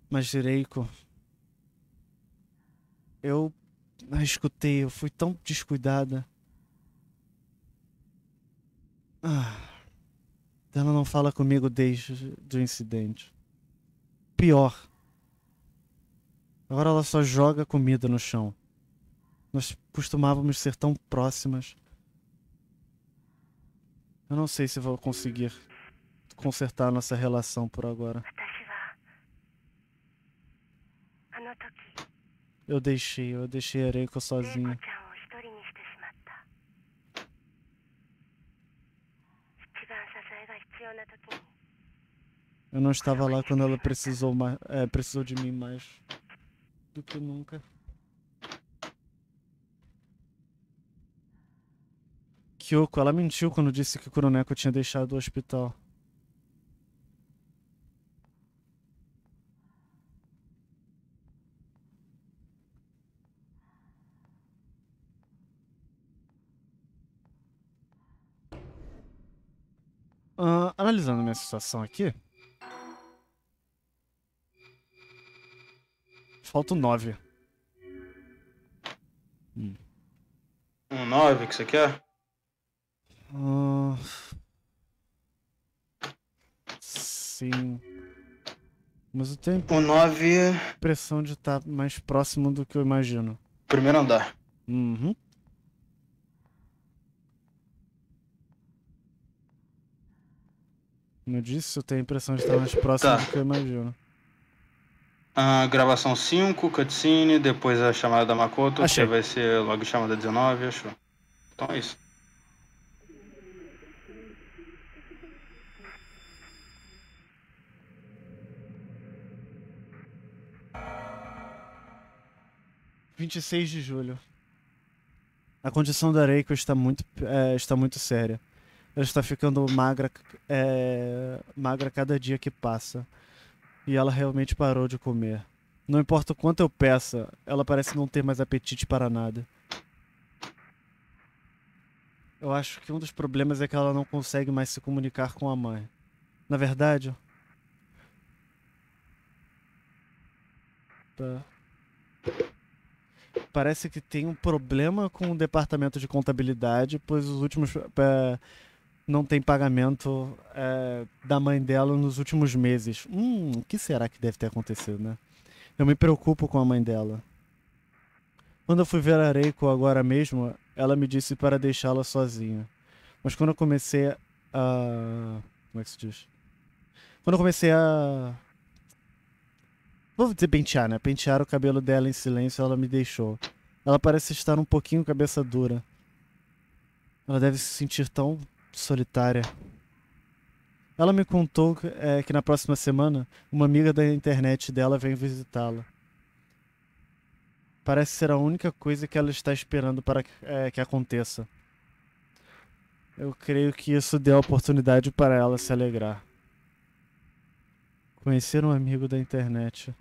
Mas, Direiko, eu não escutei, eu fui tão descuidada. Ah, ela não fala comigo desde o incidente. Pior. Agora ela só joga comida no chão. Nós costumávamos ser tão próximas. Eu não sei se vou conseguir consertar nossa relação por agora. Eu deixei, eu deixei a Reiko sozinha. Eu não estava lá quando ela precisou, mais, é, precisou de mim mais do que nunca. Kyoko, ela mentiu quando disse que o Kuroneko tinha deixado o hospital. Uh, analisando minha situação aqui. Falta um Hum. Um nove que você quer? Hum... Sim. Mas eu tenho. O 9. Impressão é de estar tá mais próximo do que eu imagino. Primeiro andar. Uhum. Como eu disse, eu tenho a impressão de estar mais próximo tá. do que eu imagino. Ah, gravação 5, cutscene, depois a chamada da Makoto, Achei. que vai ser logo chamada 19, achou. Então é isso. 26 de julho. A condição da Reiko está muito, é, está muito séria. Ela está ficando magra, é, magra cada dia que passa. E ela realmente parou de comer. Não importa o quanto eu peça, ela parece não ter mais apetite para nada. Eu acho que um dos problemas é que ela não consegue mais se comunicar com a mãe. Na verdade. Tá parece que tem um problema com o departamento de contabilidade, pois os últimos. É, não tem pagamento é, da mãe dela nos últimos meses. Hum, o que será que deve ter acontecido, né? Eu me preocupo com a mãe dela. Quando eu fui ver a Reiko agora mesmo, ela me disse para deixá-la sozinha. Mas quando eu comecei a. Como é que se diz? Quando eu comecei a Vou dizer pentear, né? Pentear o cabelo dela em silêncio, ela me deixou. Ela parece estar um pouquinho cabeça dura. Ela deve se sentir tão solitária. Ela me contou é, que na próxima semana uma amiga da internet dela vem visitá-la. Parece ser a única coisa que ela está esperando para é, que aconteça. Eu creio que isso deu a oportunidade para ela se alegrar. Conhecer um amigo da internet.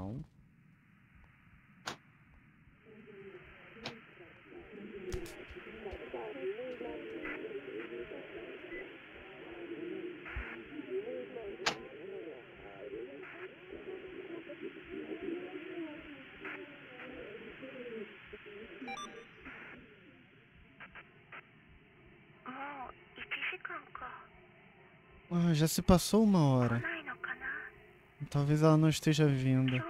Não. Oh, ah, já se passou uma hora. Talvez ela não esteja vindo.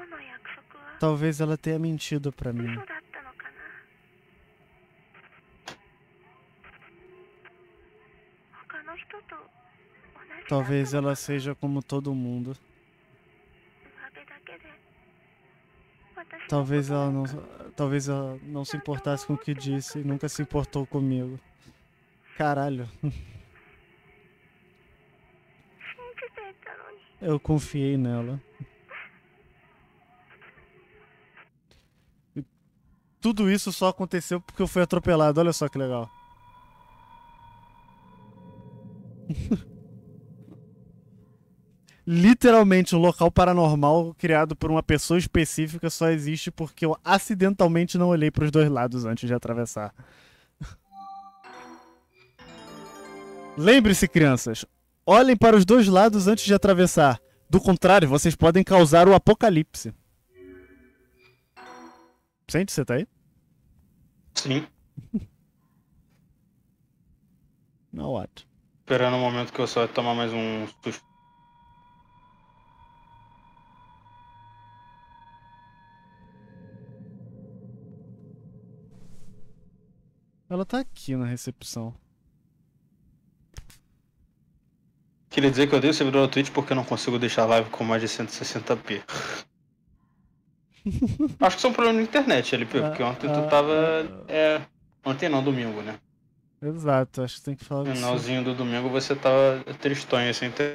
Talvez ela tenha mentido para mim. Talvez ela seja como todo mundo. Talvez ela não, talvez ela não se importasse com o que disse e nunca se importou comigo. Caralho. Eu confiei nela. E tudo isso só aconteceu porque eu fui atropelado. Olha só que legal. Literalmente, um local paranormal criado por uma pessoa específica só existe porque eu acidentalmente não olhei para os dois lados antes de atravessar. Lembre-se, crianças, Olhem para os dois lados antes de atravessar. Do contrário, vocês podem causar o apocalipse. Sente, você tá aí? Sim. Não, what? Esperando o um momento que eu só tomar mais um susto. Ela tá aqui na recepção. Queria dizer que eu odeio servidor da Twitch porque eu não consigo deixar live com mais de 160p. Acho que isso é um problema na internet, LP, ah, porque ontem tu ah, tava. Ah. É, ontem não, domingo, né? Exato, acho que tem que falar disso. No finalzinho do domingo você tava tá tristonho assim. Então,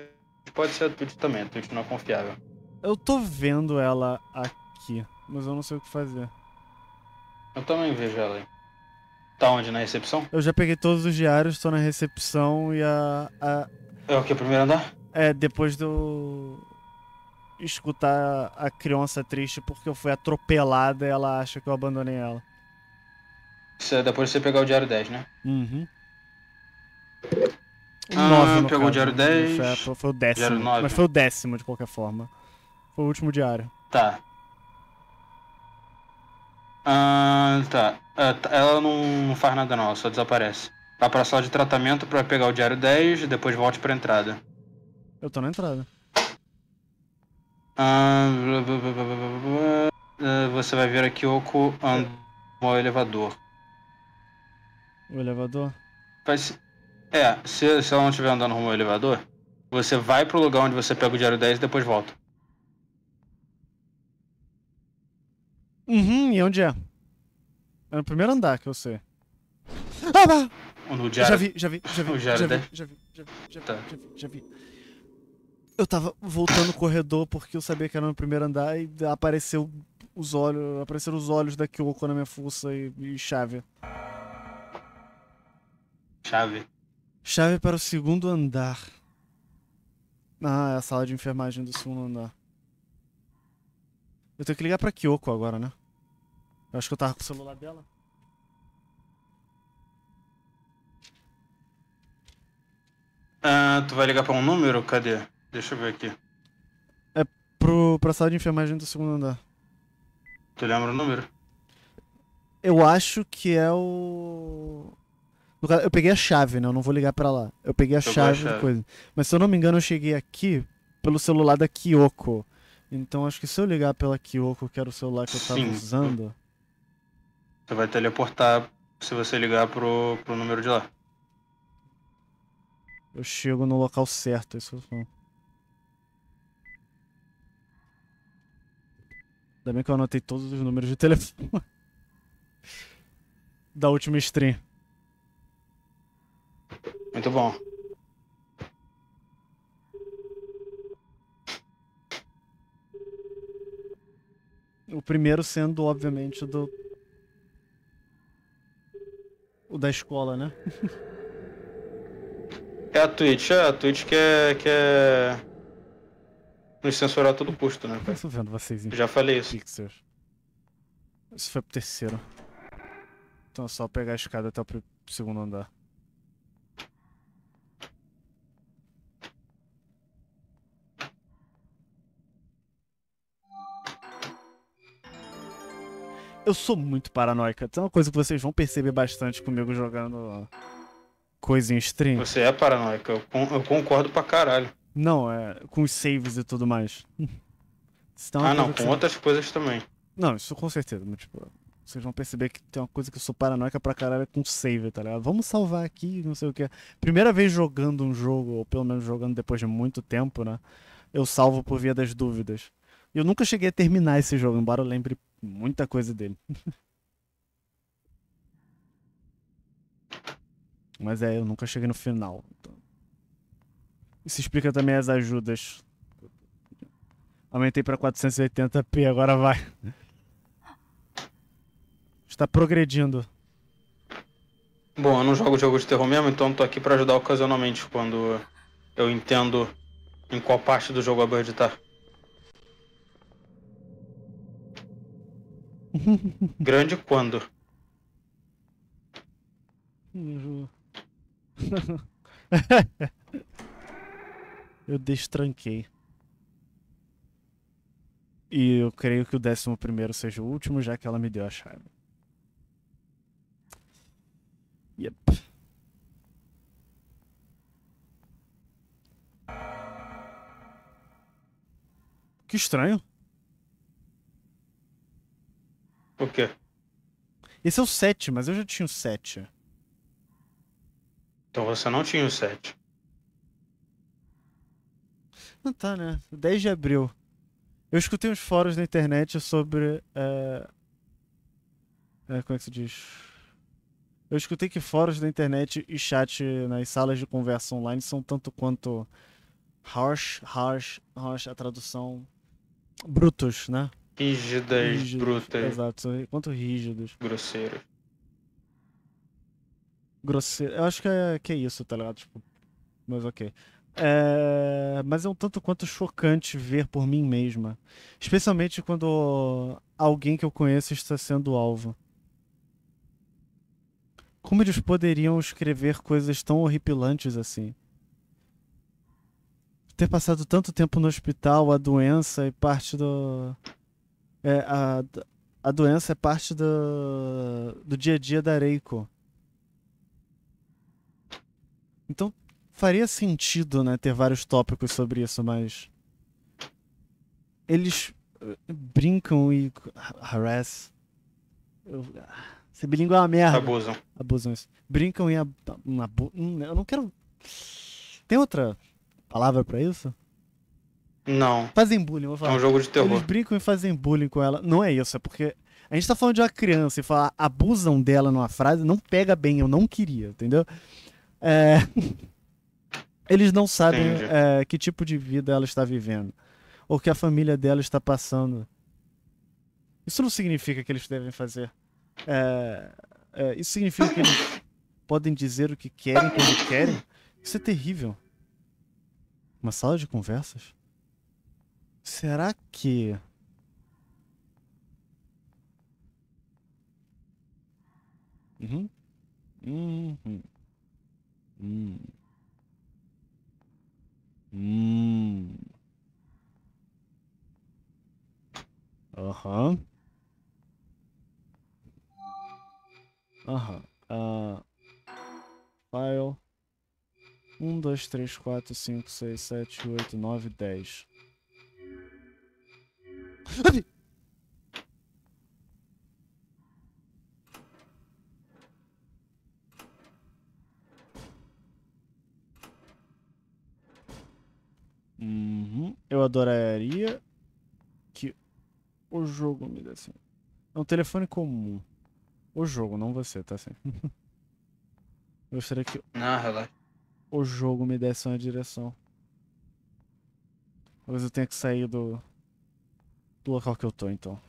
pode ser a Twitch também, a Twitch não é confiável. Eu tô vendo ela aqui, mas eu não sei o que fazer. Eu também vejo ela aí. Tá onde? Na recepção? Eu já peguei todos os diários, tô na recepção e a, a é o que? O primeiro andar? É, depois do. Escutar a criança triste porque eu fui atropelada e ela acha que eu abandonei ela. Isso é depois de você pegar o diário 10, né? Uhum. ah, pegou caso. o diário 10. Foi, foi o décimo. Mas foi o décimo de qualquer forma. Foi o último diário. Tá. Ah, tá. É, tá ela não faz nada não, ela só desaparece. Vá tá pra sala de tratamento pra pegar o diário 10, depois volte pra entrada. Eu tô na entrada. Ah, ah você vai ver aqui Oco andou ao elevador. O elevador? Faz... É, se, se ela não estiver andando rumo ao elevador, você vai pro lugar onde você pega o diário 10 e depois volta. Uhum, e onde é? É no primeiro andar que eu sei. Ah, no Jared? Já vi, já vi, já vi. Já vi, já vi, já vi, já vi, tá. já vi, já vi. Eu tava voltando no corredor porque eu sabia que era no primeiro andar e apareceu os olhos, apareceram os olhos da Kyoko na minha fuça e, e chave. Chave? Chave para o segundo andar. Ah, é a sala de enfermagem do segundo andar. Eu tenho que ligar pra Kyoko agora, né? Eu acho que eu tava com o celular dela. Ah, tu vai ligar pra um número? Cadê? Deixa eu ver aqui. É pro, pra sala de enfermagem do segundo andar. Tu lembra o número? Eu acho que é o. Eu peguei a chave, né? Eu não vou ligar pra lá. Eu peguei a chave, chave. coisa. Mas se eu não me engano, eu cheguei aqui pelo celular da Kyoko. Então acho que se eu ligar pela Kyoko, que era o celular que eu tava Sim. usando. Você vai teleportar se você ligar pro, pro número de lá eu chego no local certo. É isso é Ainda bem que eu anotei todos os números de telefone da última stream. Muito bom. O primeiro sendo, obviamente, do. O da escola, né? É a Twitch, é a Twitch que é. Que é... Nos censurar a todo custo, né? Eu tô vendo vocês em Já falei isso. Pixels. Isso foi pro terceiro. Então é só pegar a escada até o segundo andar. Eu sou muito paranoica. Tem uma coisa que vocês vão perceber bastante comigo jogando coisa em stream. Você é paranoico, eu, eu concordo pra caralho. Não, é com os saves e tudo mais. ah, não, com outras coisas também. Não, isso com certeza, mas tipo, vocês vão perceber que tem uma coisa que eu sou paranoica pra caralho é com save, tá ligado? Vamos salvar aqui, não sei o que. Primeira vez jogando um jogo, ou pelo menos jogando depois de muito tempo, né? Eu salvo por via das dúvidas. Eu nunca cheguei a terminar esse jogo, embora eu lembre muita coisa dele. Mas é, eu nunca cheguei no final. Então... Isso explica também as ajudas. Aumentei para 480p, agora vai. Está progredindo. Bom, eu não jogo jogo de terror mesmo, então estou aqui para ajudar ocasionalmente quando eu entendo em qual parte do jogo a Bird tá. Grande quando. eu destranquei. E eu creio que o décimo primeiro seja o último, já que ela me deu a chave. Yep. Que estranho. Por quê? Esse é o 7, mas eu já tinha o 7. Então você não tinha o 7. Não tá, né? 10 de abril. Eu escutei uns fóruns na internet sobre. É, como é que se diz? Eu escutei que fóruns da internet e chat nas salas de conversa online são tanto quanto harsh, harsh, harsh, a tradução brutos, né? Rígidas, rígidos, brutas. Exato, quanto rígidos. Grosseiros grosseiro. Eu acho que é, que é isso, tá ligado? Tipo, mas ok. É, mas é um tanto quanto chocante ver por mim mesma. Especialmente quando alguém que eu conheço está sendo alvo. Como eles poderiam escrever coisas tão horripilantes assim? Ter passado tanto tempo no hospital, a doença e é parte do. É, a, a doença é parte do, do dia a dia da Reiko. Então faria sentido, né, ter vários tópicos sobre isso, mas eles eh, brincam e harass. Eu... Ah, ser bilíngue é uma merda. Abusam. Abusam isso. Brincam e abusam. Eu não quero. Tem outra palavra para isso? Não. Fazem bullying, vou falar. É um jogo de terror. Eles brincam e fazem bullying com ela. Não é isso, é porque a gente tá falando de uma criança e falar abusam dela numa frase não pega bem, eu não queria, entendeu? É... Eles não sabem é, que tipo de vida ela está vivendo. Ou que a família dela está passando. Isso não significa que eles devem fazer. É... é isso significa que eles podem dizer o que querem quando querem. Isso é terrível. Uma sala de conversas? Será que. Uhum. Uhum. Hum. Hum. Aham. Uhum. Aham. Ah. Uh, file. um dois três quatro cinco seis sete oito nove dez Uhum. Eu adoraria que o jogo me desse. É um telefone comum. O jogo, não você, tá assim. eu gostaria que. Não, relaxa. O jogo me desse uma direção. Talvez eu tenha que sair do. do local que eu tô, então.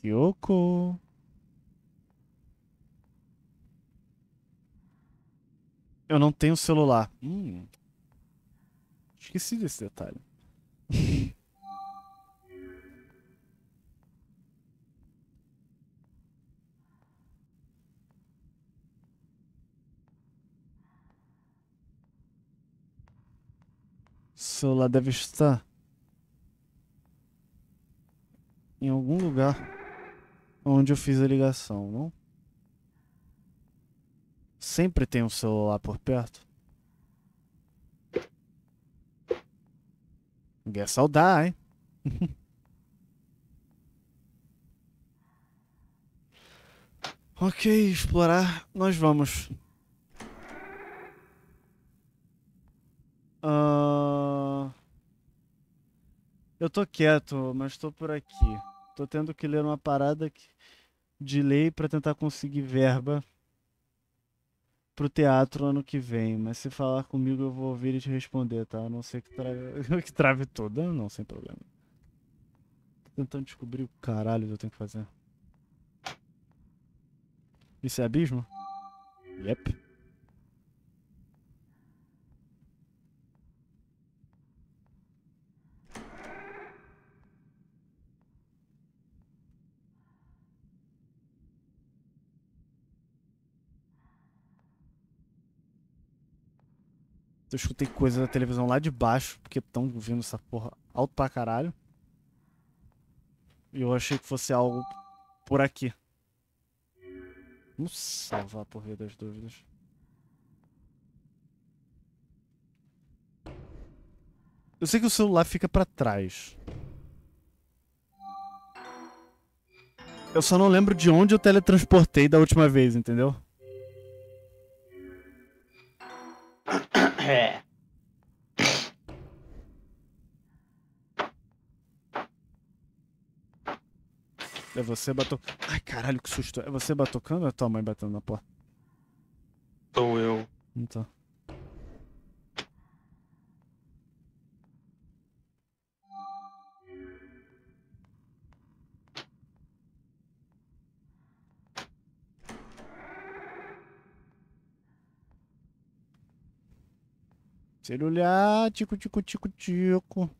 Kyoko. Eu não tenho celular. Hum. Esqueci desse detalhe. O celular deve estar em algum lugar onde eu fiz a ligação, não? Sempre tem um celular por perto. Quer saudar, hein? ok, explorar. Nós vamos. Uh... Eu tô quieto, mas tô por aqui. Tô tendo que ler uma parada de lei para tentar conseguir verba pro teatro ano que vem. Mas se falar comigo, eu vou ouvir e te responder, tá? A não ser que trave, que trave toda. Não, sem problema. Tô tentando descobrir o caralho que eu tenho que fazer. Isso é abismo? Yep. Eu escutei coisa da televisão lá de baixo, porque estão ouvindo essa porra alto pra caralho. E eu achei que fosse algo por aqui. Vamos salvar por porra das dúvidas. Eu sei que o celular fica pra trás. Eu só não lembro de onde eu teletransportei da última vez, entendeu? É. É você batou. Ai, caralho, que susto. É você batucando ou é tua mãe batendo na porta? Sou eu. Então. Celular, tico, tico, tico, tico.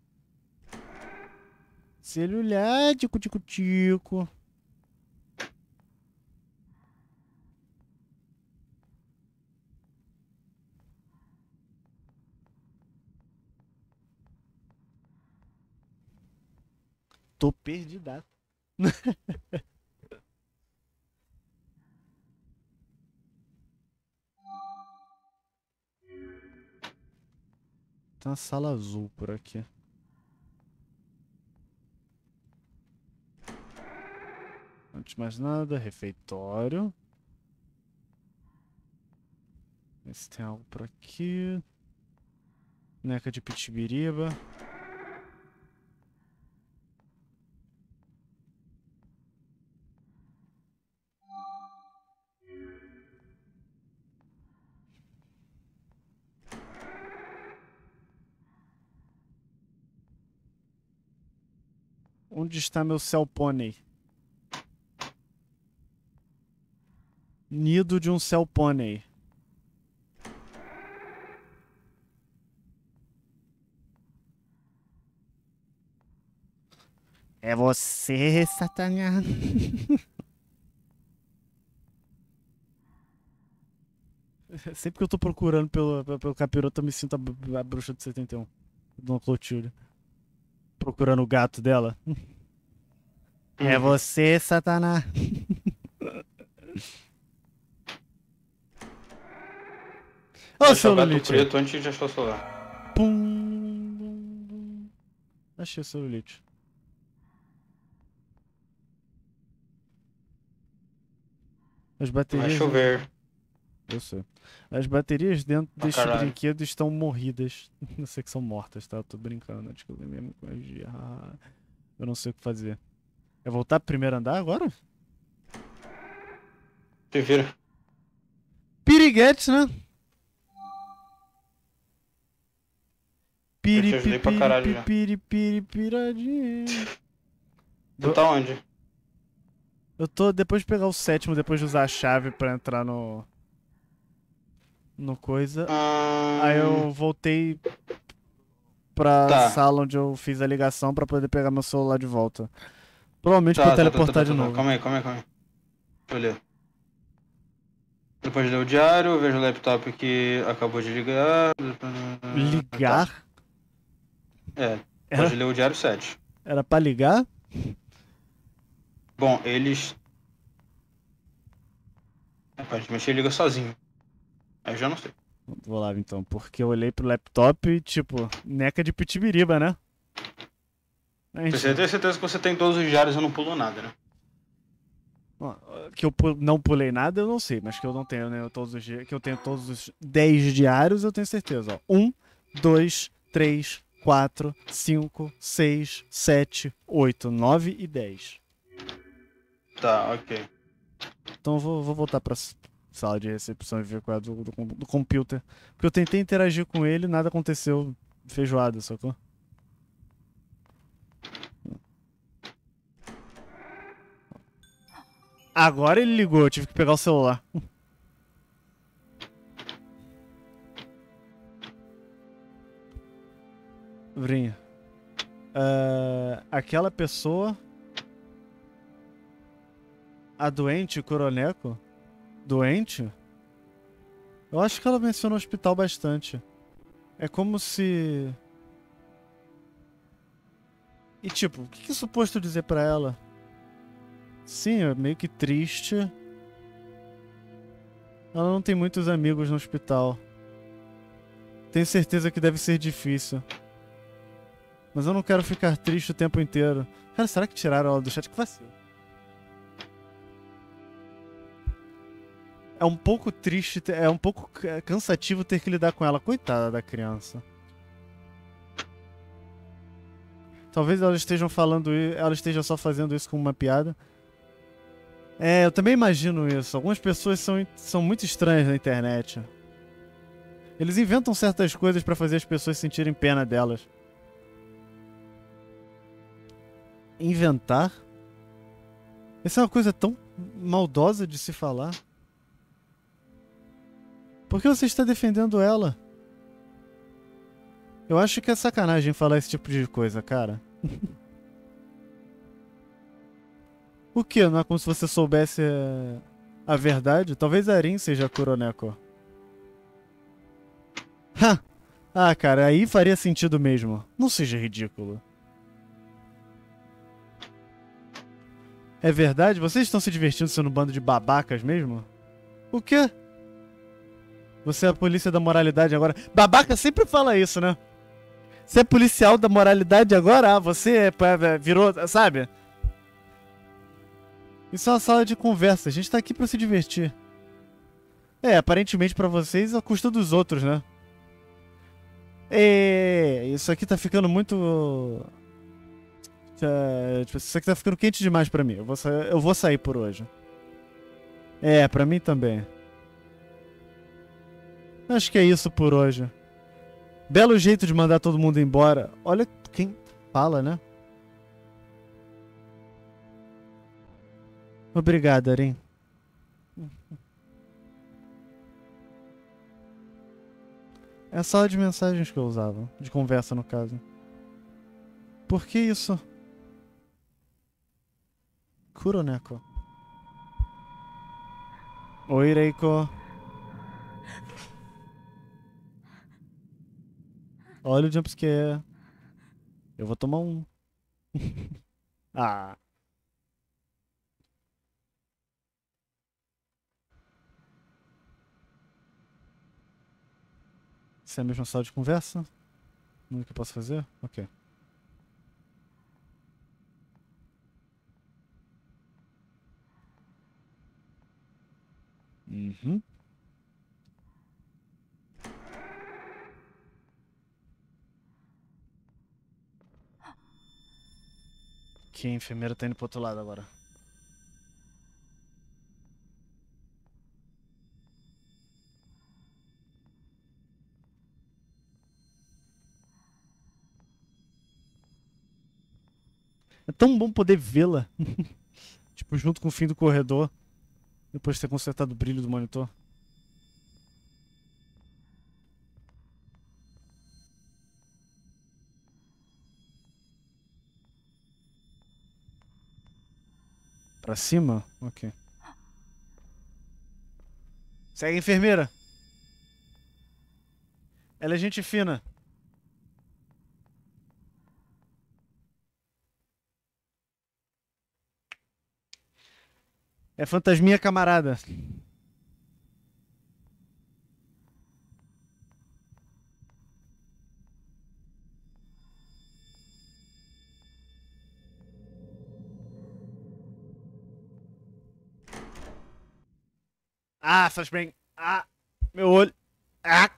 Celular, tico, tico, tico. Tô perdida. Tem uma sala azul por aqui. Antes de mais nada, refeitório. Ver se tem algo por aqui. Neca de pitibiriba. Onde está meu céu pônei? Nido de um céu pônei. É você, Satanás. Sempre que eu tô procurando pelo, pelo capiroto, eu me sinto a, a bruxa de 71. Dona Clotilde. Procurando o gato dela. É uhum. você, Satanás. Ô, seu Lulite. preto antes de achar o celular. Pum. Achei o celulite. As baterias. Vai chover. Eu sei. As baterias dentro ah, deste caralho. brinquedo estão morridas. Não sei que são mortas, tá? Eu tô brincando. Acho né? que eu lembro mais de. eu não sei o que fazer. É voltar pro primeiro andar agora? vira. Piriguetes, né? Piri, eu piri, caralho, piri, piri, piri, piradinha. Tu tá onde? Eu tô depois de pegar o sétimo, depois de usar a chave pra entrar no. No coisa. Hum... Aí eu voltei pra tá. sala onde eu fiz a ligação pra poder pegar meu celular de volta. Provavelmente tá, pra tá, tá, tá, teleportar tá, tá, de novo. Calma aí, calma aí, calma aí. Deixa eu ler. Depois de ler o diário, vejo o laptop que acabou de ligar. Ligar? É, Era... pode ler o diário 7. Era pra ligar? Bom, eles. Aparentemente ele liga sozinho. Aí eu já não sei. Vou lá então, porque eu olhei pro laptop e, tipo, neca de pitibiriba, né? Você é Tem né? certeza que você tem todos os diários e não pulou nada, né? Que eu não pulei nada, eu não sei, mas que eu não tenho, né? Eu todos os dias, que eu tenho todos os 10 diários, eu tenho certeza. 1, 2, 3, 4, 5, 6, 7, 8, 9 e 10. Tá, ok. Então eu vou, vou voltar pra sala de recepção e ver qual é do, do, do computer. Porque eu tentei interagir com ele, nada aconteceu. Feijoada, sacou? Agora ele ligou, eu tive que pegar o celular. Vrinha. Uh, aquela pessoa. A doente, Coroneco? Doente? Eu acho que ela menciona o hospital bastante. É como se. E tipo, o que, é suposto dizer para ela? Sim, é meio que triste. Ela não tem muitos amigos no hospital. Tenho certeza que deve ser difícil. Mas eu não quero ficar triste o tempo inteiro. Cara, será que tiraram ela do chat? Que vacilo. É um pouco triste, é um pouco cansativo ter que lidar com ela. Coitada da criança. Talvez elas estejam falando, ela esteja só fazendo isso como uma piada. É, eu também imagino isso. Algumas pessoas são, são muito estranhas na internet. Eles inventam certas coisas para fazer as pessoas sentirem pena delas. Inventar? Essa é uma coisa tão maldosa de se falar. Por que você está defendendo ela? Eu acho que é sacanagem falar esse tipo de coisa, cara. O que? Não é como se você soubesse eh, a verdade? Talvez Arin seja Kuroneko. Ha! Ah, cara, aí faria sentido mesmo. Não seja ridículo. É verdade? Vocês estão se divertindo sendo um bando de babacas mesmo? O quê? Você é a polícia da moralidade agora. Babaca sempre fala isso, né? Você é policial da moralidade agora? Ah, você é, é virou, sabe? Isso é uma sala de conversa, a gente tá aqui para se divertir. É, aparentemente para vocês a custa dos outros, né? É, isso aqui tá ficando muito é, tipo, isso aqui tá ficando quente demais para mim. Eu vou, eu vou sair por hoje. É, para mim também. Acho que é isso por hoje. Belo jeito de mandar todo mundo embora. Olha quem fala, né? Obrigado, Arim. É a sala de mensagens que eu usava, de conversa no caso. Por que isso? Kuroneko. Oi, Reiko. Olha o jumpscare. Eu vou tomar um. ah. Isso é a mesma sala de conversa? Nada é que eu posso fazer? Ok. Uhum. Que a enfermeira tá indo pro outro lado agora. É tão bom poder vê-la. tipo, junto com o fim do corredor. Depois de ter consertado o brilho do monitor. Pra cima? Ok. Segue a enfermeira. Ela é gente fina. É fantasminha camarada. Ah, flashbang. Ah, meu olho. Ah.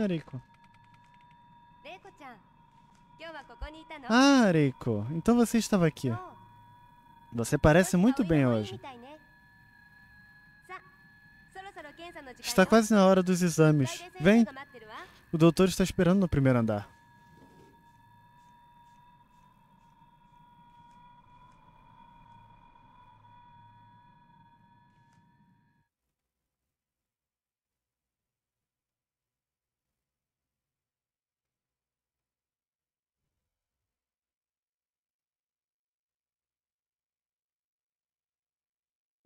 É Reiko. Ah, Reiko, então você estava aqui. Oh. Você parece muito bem hoje. Está quase na hora dos exames. Vem. O doutor está esperando no primeiro andar.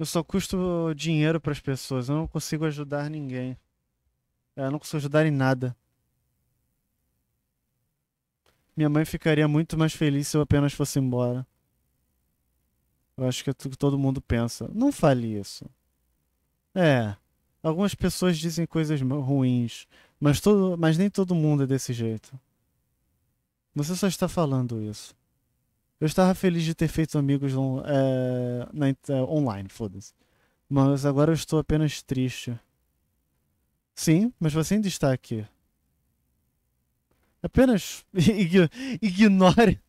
Eu só custo dinheiro para as pessoas. Eu não consigo ajudar ninguém. Eu não consigo ajudar em nada. Minha mãe ficaria muito mais feliz se eu apenas fosse embora. Eu acho que é tudo que todo mundo pensa. Não fale isso. É. Algumas pessoas dizem coisas ruins, mas, todo, mas nem todo mundo é desse jeito. Você só está falando isso. Eu estava feliz de ter feito amigos on, é, na, eh, online, foda-se. Mas agora eu estou apenas triste. Sim, mas você ainda está aqui. Apenas ignore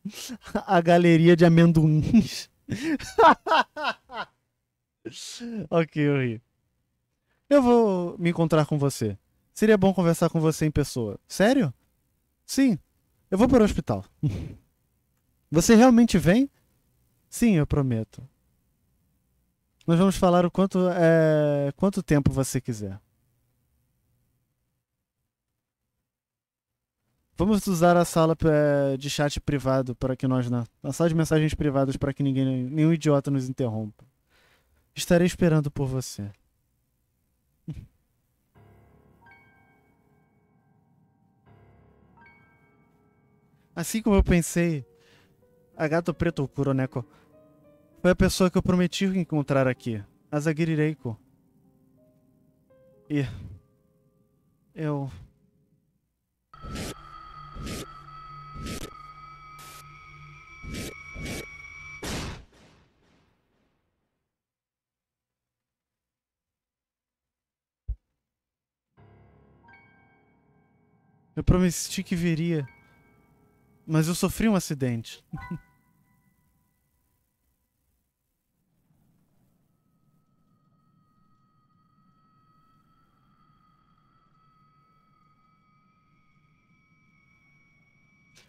a galeria de amendoins. ok, eu ri. Eu vou me encontrar com você. Seria bom conversar com você em pessoa. Sério? Sim. Eu vou para o hospital. Você realmente vem? Sim, eu prometo. Nós vamos falar o quanto, é, quanto tempo você quiser. Vamos usar a sala é, de chat privado para que nós na, a sala de mensagens privadas para que ninguém nenhum idiota nos interrompa. Estarei esperando por você. Assim como eu pensei, a Gato Preto Kuroneko né, foi a pessoa que eu prometi encontrar aqui, a Zagirireiko. E... Eu... Eu prometi que viria. Mas eu sofri um acidente.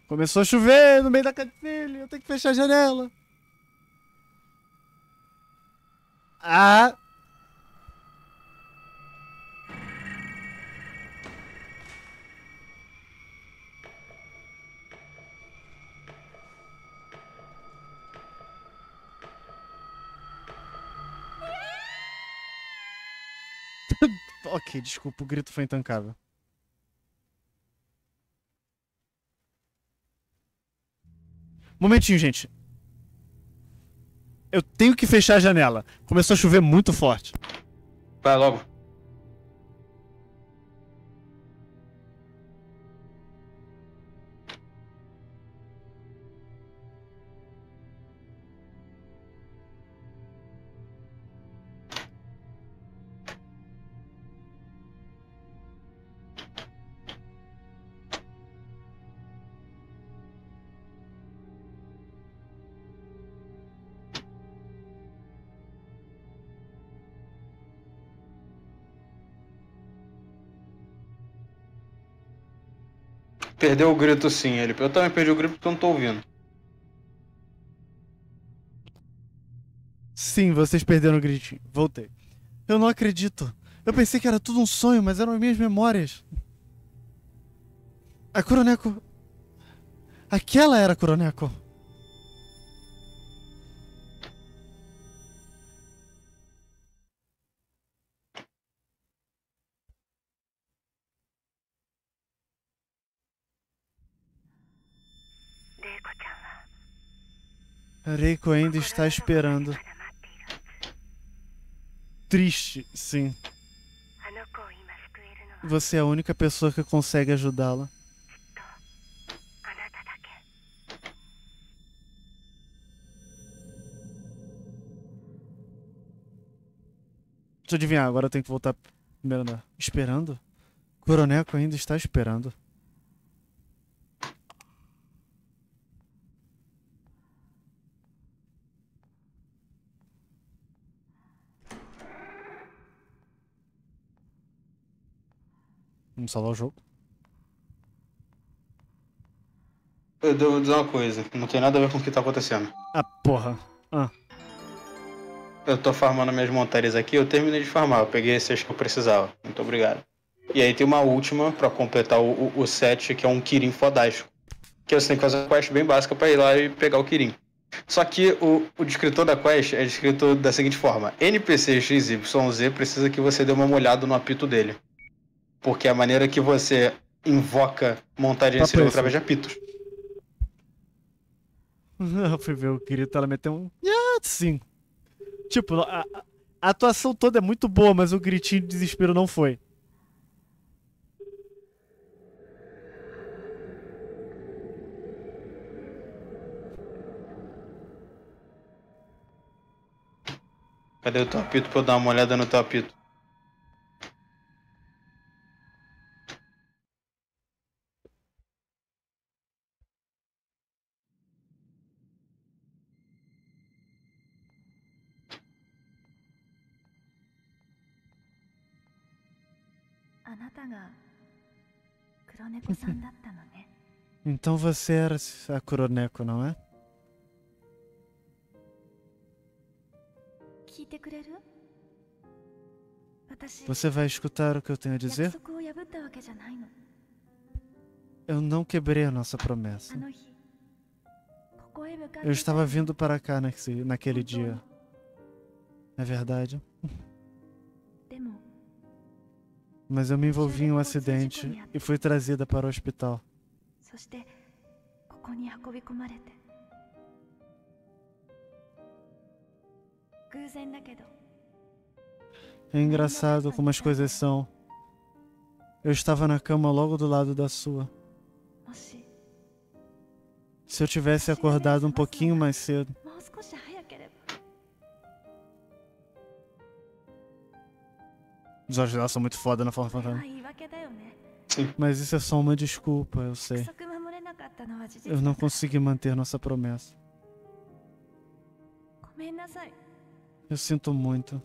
Começou a chover no meio da cadeira. eu tenho que fechar a janela. Ah! Ok, desculpa, o grito foi intancável. Momentinho, gente. Eu tenho que fechar a janela. Começou a chover muito forte. Vai logo. Perdeu o grito sim, ele. Eu também perdi o grito porque eu não tô ouvindo. Sim, vocês perderam o gritinho. Voltei. Eu não acredito. Eu pensei que era tudo um sonho, mas eram minhas memórias. A Kuroneko. Aquela era a Kuroneko. Reiko ainda está esperando. Triste, sim. Você é a única pessoa que consegue ajudá-la. Deixa eu adivinhar, agora eu tenho que voltar primeiro andar. Esperando? Coronel ainda está esperando. começar lá o jogo. Eu devo dizer uma coisa, não tem nada a ver com o que tá acontecendo. Ah, porra. Ah. Eu tô farmando minhas montarias aqui, eu terminei de farmar, eu peguei essas que eu precisava. Muito obrigado. E aí tem uma última pra completar o, o, o set, que é um Kirin fodástico. Que você tem que fazer uma quest bem básica pra ir lá e pegar o Kirin. Só que o, o descritor da quest é descrito da seguinte forma: NPC XYZ precisa que você dê uma olhada no apito dele. Porque a maneira que você invoca montagem tá seria através de apitos. Eu fui ver o grito, ela meteu um. Ah, sim. Tipo, a, a atuação toda é muito boa, mas o gritinho de desespero não foi. Cadê o teu apito pra eu dar uma olhada no teu apito? Uhum. Então você era a Kuroneko, não é? Você vai escutar o que eu tenho a dizer? Eu não quebrei a nossa promessa. Eu estava vindo para cá naquele dia. É verdade? mas eu me envolvi em um acidente e fui trazida para o hospital. É engraçado como as coisas são. Eu estava na cama logo do lado da sua. Se eu tivesse acordado um pouquinho mais cedo, Os olhos dela são muito foda na forma fantasma. Tá. Né? Mas isso é só uma desculpa, eu sei. Eu não consegui manter nossa promessa. É, eu sinto muito.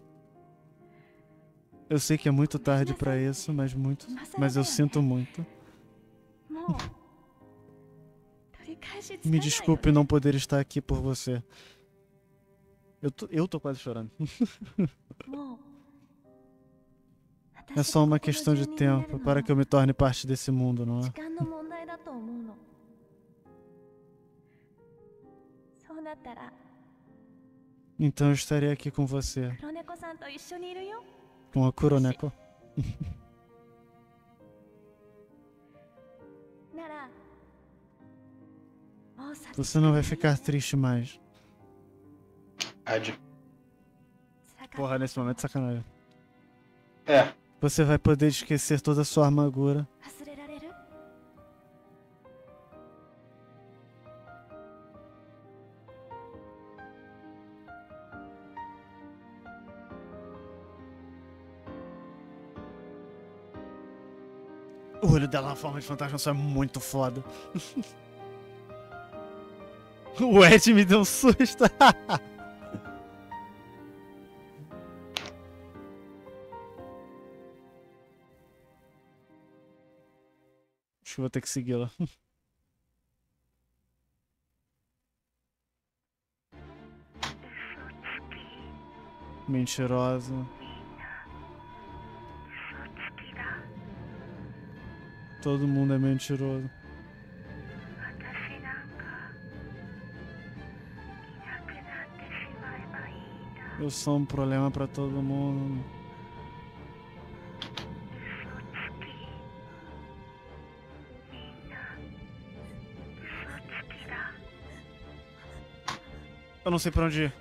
Eu sei que é muito tarde para isso, mas muito, mas eu é. sinto muito. Tá Me desculpe não poder estar aqui por você. Eu tô, eu tô quase chorando. É só uma questão de tempo para que eu me torne parte desse mundo, não é? Então eu estarei aqui com você. Com a Kuroneko. Você não vai ficar triste mais. Ad. Porra, nesse momento sacanagem. É. Você vai poder esquecer toda a sua amargura. O olho dela na forma de fantasma só é muito foda. o Ed me deu um susto. Acho que vou ter que segui-la. Mentirosa. Todo mundo é mentiroso. Eu sou um problema para todo mundo. Eu não sei pra onde ir.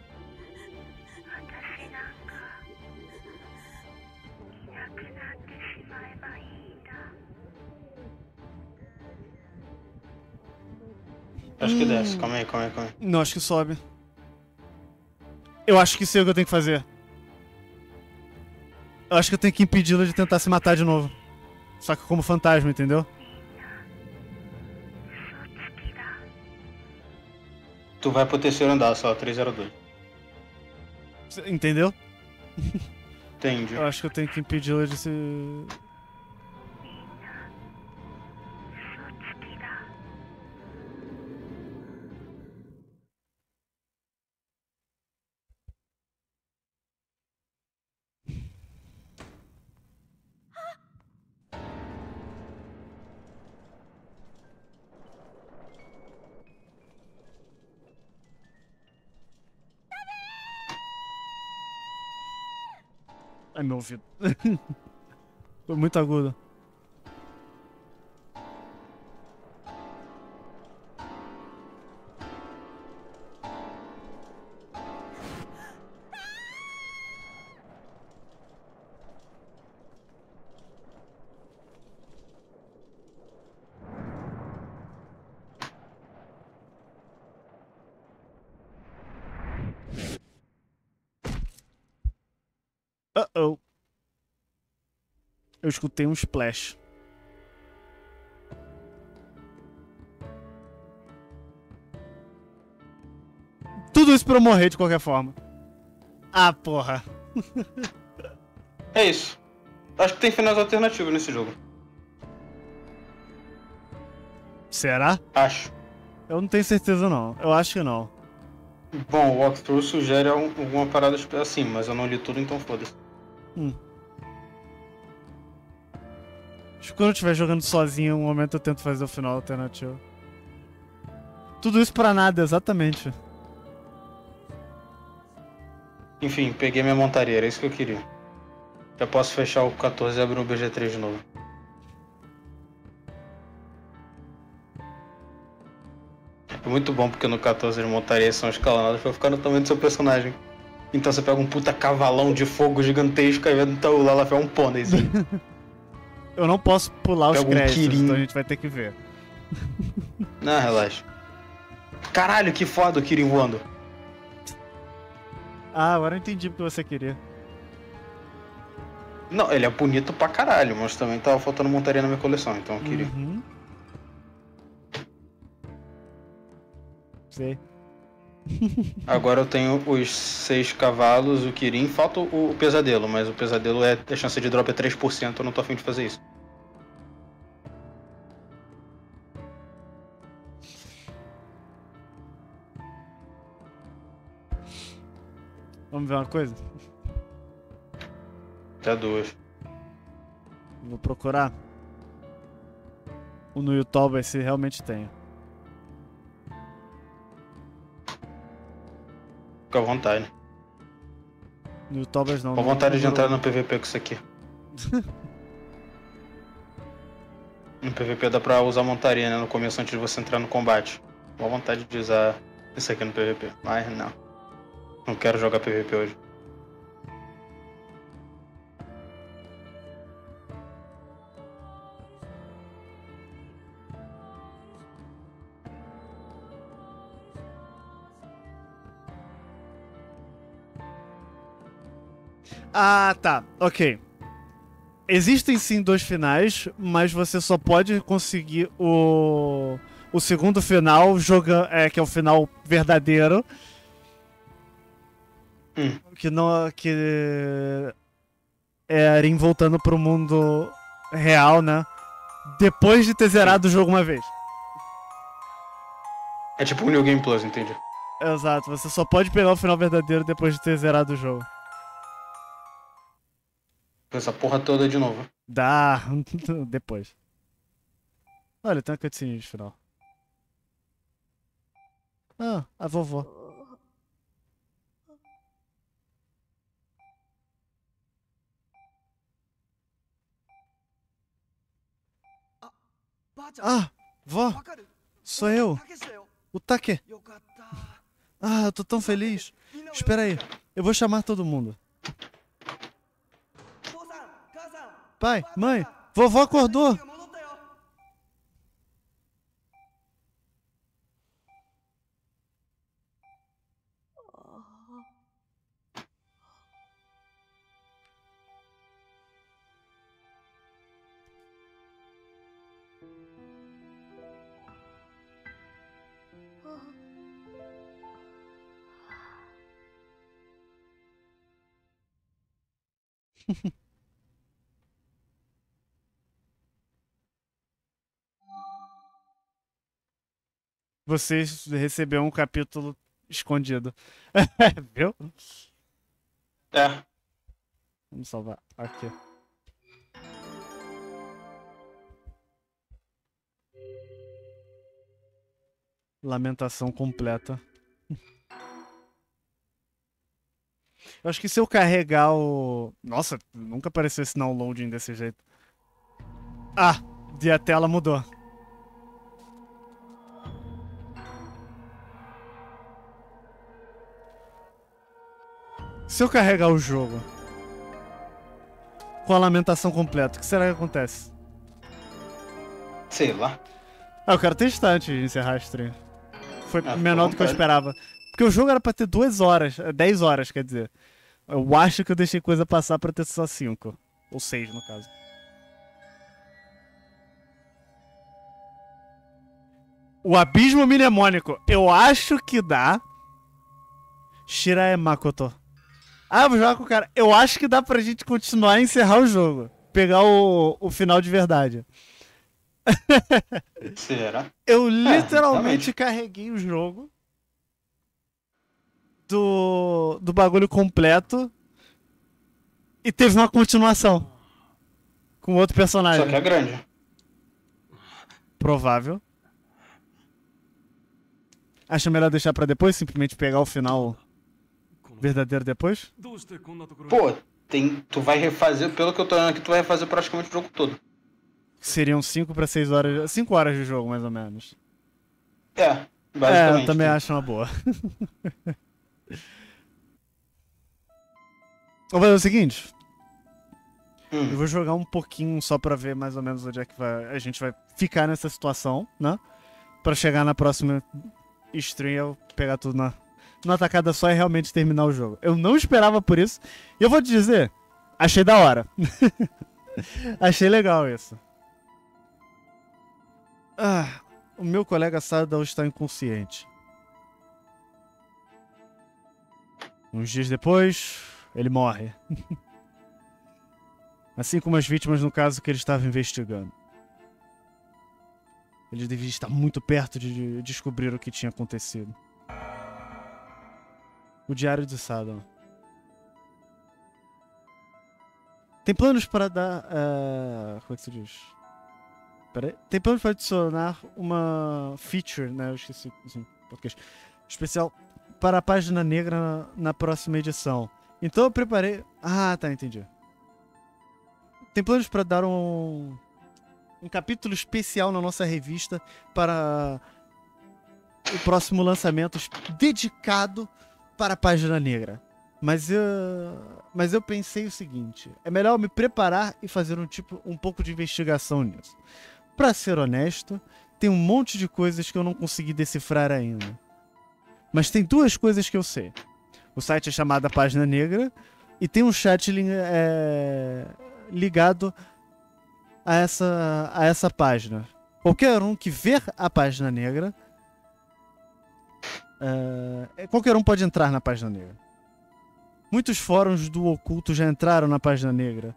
Acho que hum. desce, calma aí, calma aí, calma aí. Não, acho que sobe. Eu acho que sei o que eu tenho que fazer. Eu acho que eu tenho que impedi-la de tentar se matar de novo. Só que como fantasma, entendeu? Tu vai pro terceiro andar só, 302. Entendeu? Entendi. Eu acho que eu tenho que impedir ele de se. ouvido. Foi muito agudo. Uh-oh eu escutei um splash. Tudo isso pra eu morrer de qualquer forma. Ah, porra. é isso. Acho que tem finais alternativos nesse jogo. Será? Acho. Eu não tenho certeza não. Eu acho que não. Bom, o walkthrough sugere alguma parada assim, mas eu não li tudo, então foda-se. Hum. Quando eu estiver jogando sozinho, um momento eu tento fazer o final alternativo. Tudo isso pra nada, exatamente. Enfim, peguei minha montaria, era isso que eu queria. Já posso fechar o 14 e abrir o BG3 de novo. É muito bom porque no 14 as montarias são escalonadas pra ficar no tamanho do seu personagem. Então você pega um puta cavalão de fogo gigantesco e vai no teu Lalaf é um pôneizinho. eu não posso pular os créditos, então a gente vai ter que ver. Não, relaxa. Caralho, que foda o Kirin voando. Ah, agora eu entendi o que você queria. Não, ele é bonito pra caralho, mas também tava faltando montaria na minha coleção, então eu queria. Uhum. Sei. Agora eu tenho os seis cavalos, o Kirin, falta o, o pesadelo, mas o pesadelo é. A chance de drop é 3%, eu não tô afim de fazer isso. Vamos ver uma coisa? Até duas. Vou procurar o no YouTube se realmente tenho. Fica à vontade. No Tobas não. Com vontade não, de entrar não. no PVP com isso aqui. no PVP dá pra usar montaria, né? No começo antes de você entrar no combate. Com vontade de usar isso aqui no PVP, mas não. Não quero jogar PVP hoje. Ah, tá. Ok. Existem sim dois finais, mas você só pode conseguir o, o segundo final, joga, é, que é o final verdadeiro. Hum. Que não. Que. É Arim voltando pro mundo real, né? Depois de ter zerado o jogo uma vez. É tipo o New Game Plus, entende? Exato, você só pode pegar o final verdadeiro depois de ter zerado o jogo. Essa porra toda de novo. Dá, depois. Olha, tem uma cutscene de final. Ah, a vovó. Ah, vó, sou eu, o Take. Ah, eu tô tão feliz. Espera aí, eu vou chamar todo mundo pai, mãe, vovó acordou. você recebeu um capítulo escondido. Viu? É. Vamos salvar. Aqui. Lamentação completa. Eu acho que se eu carregar o. Nossa, nunca apareceu esse downloading desse jeito. Ah, e a tela mudou. Se eu carregar o jogo com a lamentação completa, o que será que acontece? Sei lá. Ah, eu quero testar antes de encerrar a stream. Foi ah, menor do que eu esperava. Porque o jogo era pra ter duas horas, 10 eh, horas, quer dizer. Eu acho que eu deixei coisa passar pra ter só 5. Ou 6, no caso. O abismo mnemônico. Eu acho que dá. Shirae Makoto. Ah, vou jogar com o cara. Eu acho que dá pra gente continuar e encerrar o jogo. Pegar o, o final de verdade. Será? Eu é, literalmente é, carreguei o jogo do, do bagulho completo e teve uma continuação com outro personagem. Só que é grande. Provável. Acho melhor deixar para depois, simplesmente pegar o final verdadeiro depois? Pô, tem, tu vai refazer, pelo que eu tô olhando aqui, tu vai refazer praticamente o jogo todo. Seriam 5 para 6 horas, 5 horas de jogo mais ou menos. É, basicamente. É, eu também acho uma boa. Vou fazer o seguinte. Hum. Eu vou jogar um pouquinho só para ver mais ou menos onde é que vai, a gente vai ficar nessa situação, né? Para chegar na próxima stream eu pegar tudo na numa tacada só e é realmente terminar o jogo. Eu não esperava por isso. E eu vou te dizer, achei da hora. achei legal isso. Ah, o meu colega Sadal está inconsciente. Uns dias depois, ele morre. assim como as vítimas no caso que ele estava investigando. Ele devia estar muito perto de descobrir o que tinha acontecido. O Diário de Saddam. Tem planos para dar. Uh, como é que se diz? Peraí. Tem planos para adicionar uma feature, né? Eu esqueci. Assim, podcast. Especial para a página negra na, na próxima edição. Então eu preparei. Ah, tá, entendi. Tem planos para dar um. Um capítulo especial na nossa revista para o próximo lançamento dedicado para a página negra. Mas eu, mas eu pensei o seguinte: é melhor me preparar e fazer um tipo um pouco de investigação nisso. Para ser honesto, tem um monte de coisas que eu não consegui decifrar ainda. Mas tem duas coisas que eu sei. O site é chamado Página Negra e tem um chat li é, ligado a essa, a essa página. Qualquer um que ver a página negra Uh, qualquer um pode entrar na página negra. Muitos fóruns do oculto já entraram na página negra.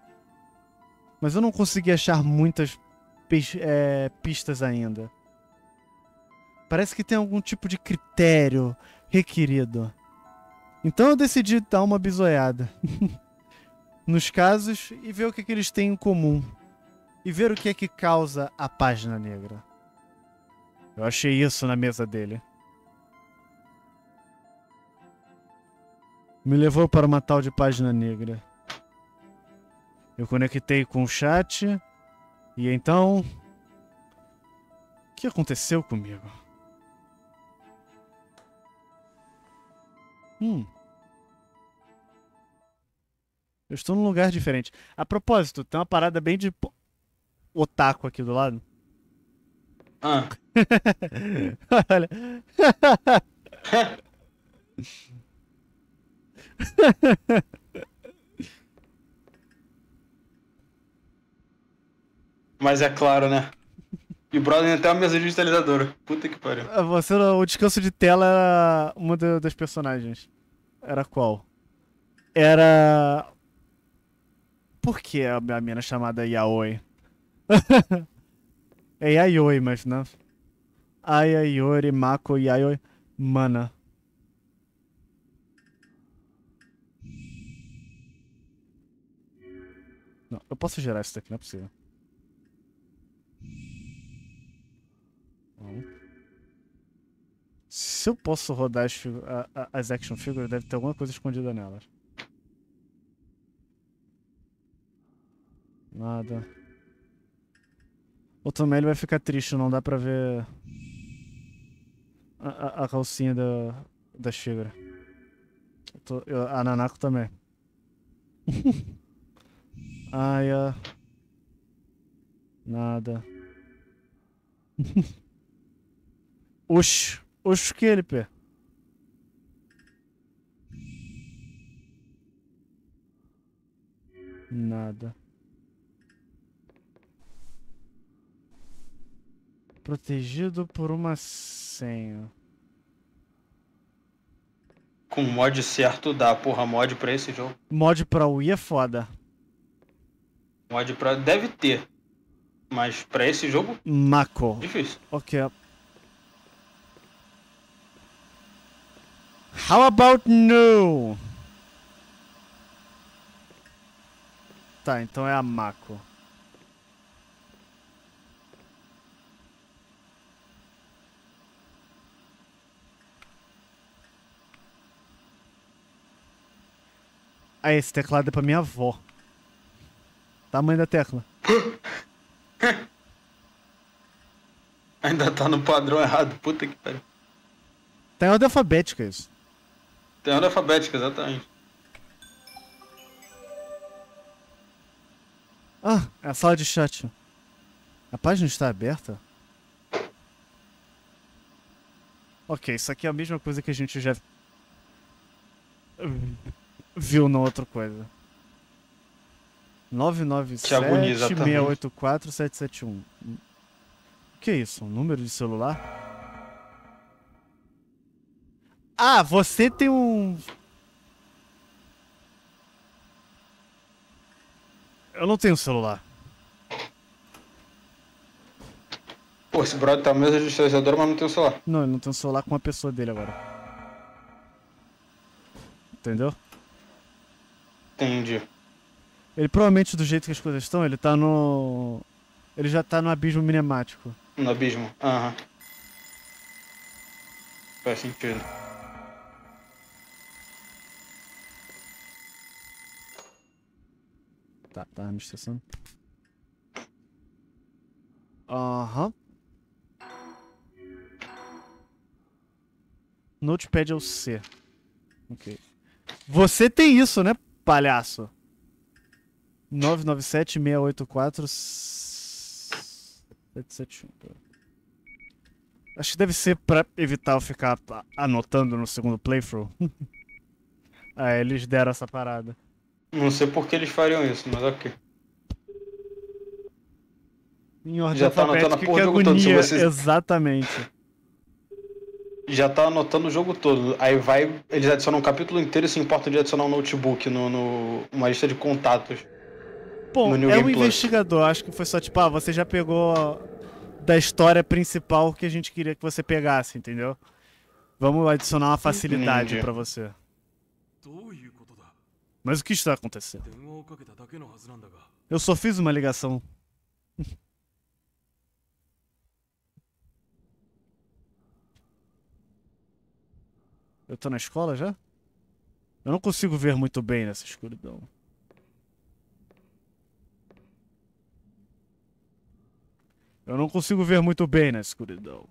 Mas eu não consegui achar muitas é, pistas ainda. Parece que tem algum tipo de critério requerido. Então eu decidi dar uma bisoiada nos casos e ver o que, é que eles têm em comum. E ver o que é que causa a página negra. Eu achei isso na mesa dele. me levou para uma tal de página negra. Eu conectei com o chat e então. O que aconteceu comigo? Hum. Eu estou num lugar diferente. A propósito, tem uma parada bem de otaku aqui do lado. Ah. Olha. Mas é claro, né? E o brother até uma mesa digitalizadora. Puta que pariu. Ah, você, o descanso de tela era uma das personagens. Era qual? Era. Por que a mina é chamada Yaoi? é Yaoi, mas não. Ayayori Mako Yaoi. Mana. Não, eu posso gerar isso daqui, não é possível. Se eu posso rodar as, as action figures, deve ter alguma coisa escondida nelas. Nada. O Tomé vai ficar triste, não dá pra ver a, a, a calcinha da, da xícara. Eu tô, eu, a Nanako também. Aia. Ah. Nada. Oxi. Oxi o que ele, pé? Nada. Protegido por uma senha. Com mod certo dá, porra, mod pra esse jogo. Mod pra Wii é foda. Mod pra. Deve ter. Mas pra esse jogo. Mako. Difícil. Ok. How about no? Tá, então é a Mako. Ah, esse teclado é pra minha avó. Tamanho da tecla. Ainda tá no padrão errado, puta que pariu. Tem tá ordem alfabética isso. Tem tá ordem alfabética, exatamente. Ah, é a sala de chat. A página está aberta? Ok, isso aqui é a mesma coisa que a gente já viu na outra coisa. 997-684-771. Que é isso? Um número de celular? Ah, você tem um. Eu não tenho celular. Pô, esse brother tá mesmo digitalizador, mas não tem celular. Não, ele não tem celular com a pessoa dele agora. Entendeu? Entendi. Ele provavelmente, do jeito que as coisas estão, ele tá no. Ele já tá no abismo minemático. No abismo, aham. Uhum. Faz sentido. Tá, tá me estressando. Aham. Uhum. Notepad é o C. Ok. Você tem isso, né, palhaço? 997 684 771. Acho que deve ser pra evitar eu ficar anotando no segundo playthrough. ah, eles deram essa parada. Não sei por que eles fariam isso, mas ok. Em ordem Já tá anotando a porra que agonia, todo, vocês... Exatamente. Já tá anotando o jogo todo. Aí vai, eles adicionam um capítulo inteiro e se importam de adicionar um notebook no, no uma lista de contatos. Bom, é um Plus. investigador. Acho que foi só tipo, ah, você já pegou da história principal que a gente queria que você pegasse, entendeu? Vamos adicionar uma facilidade para você. Mas o que está acontecendo? Eu só fiz uma ligação. Eu tô na escola já? Eu não consigo ver muito bem nessa escuridão. Eu não consigo ver muito bem na escuridão.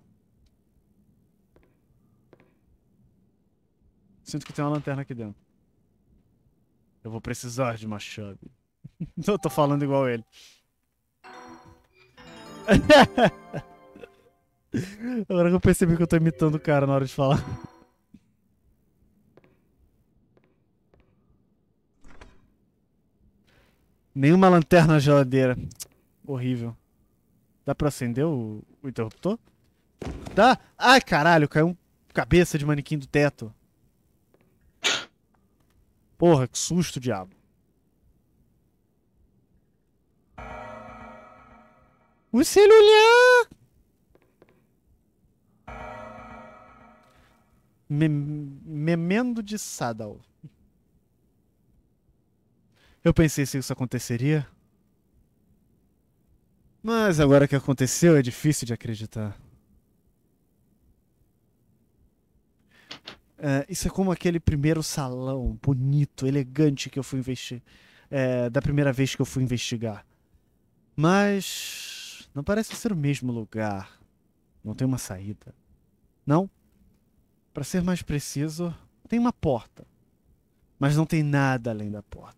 Sinto que tem uma lanterna aqui dentro. Eu vou precisar de uma chave. eu tô falando igual ele. Agora que eu percebi que eu tô imitando o cara na hora de falar. Nenhuma lanterna na geladeira. Horrível. Dá pra acender o, o interruptor? Dá? Ai, caralho, caiu um cabeça de manequim do teto. Porra, que susto, diabo. O celular! Mem memendo de Sadal. Eu pensei se isso aconteceria. Mas agora que aconteceu é difícil de acreditar. É, isso é como aquele primeiro salão bonito, elegante que eu fui investir. É, da primeira vez que eu fui investigar. Mas não parece ser o mesmo lugar. Não tem uma saída. Não? Para ser mais preciso, tem uma porta. Mas não tem nada além da porta.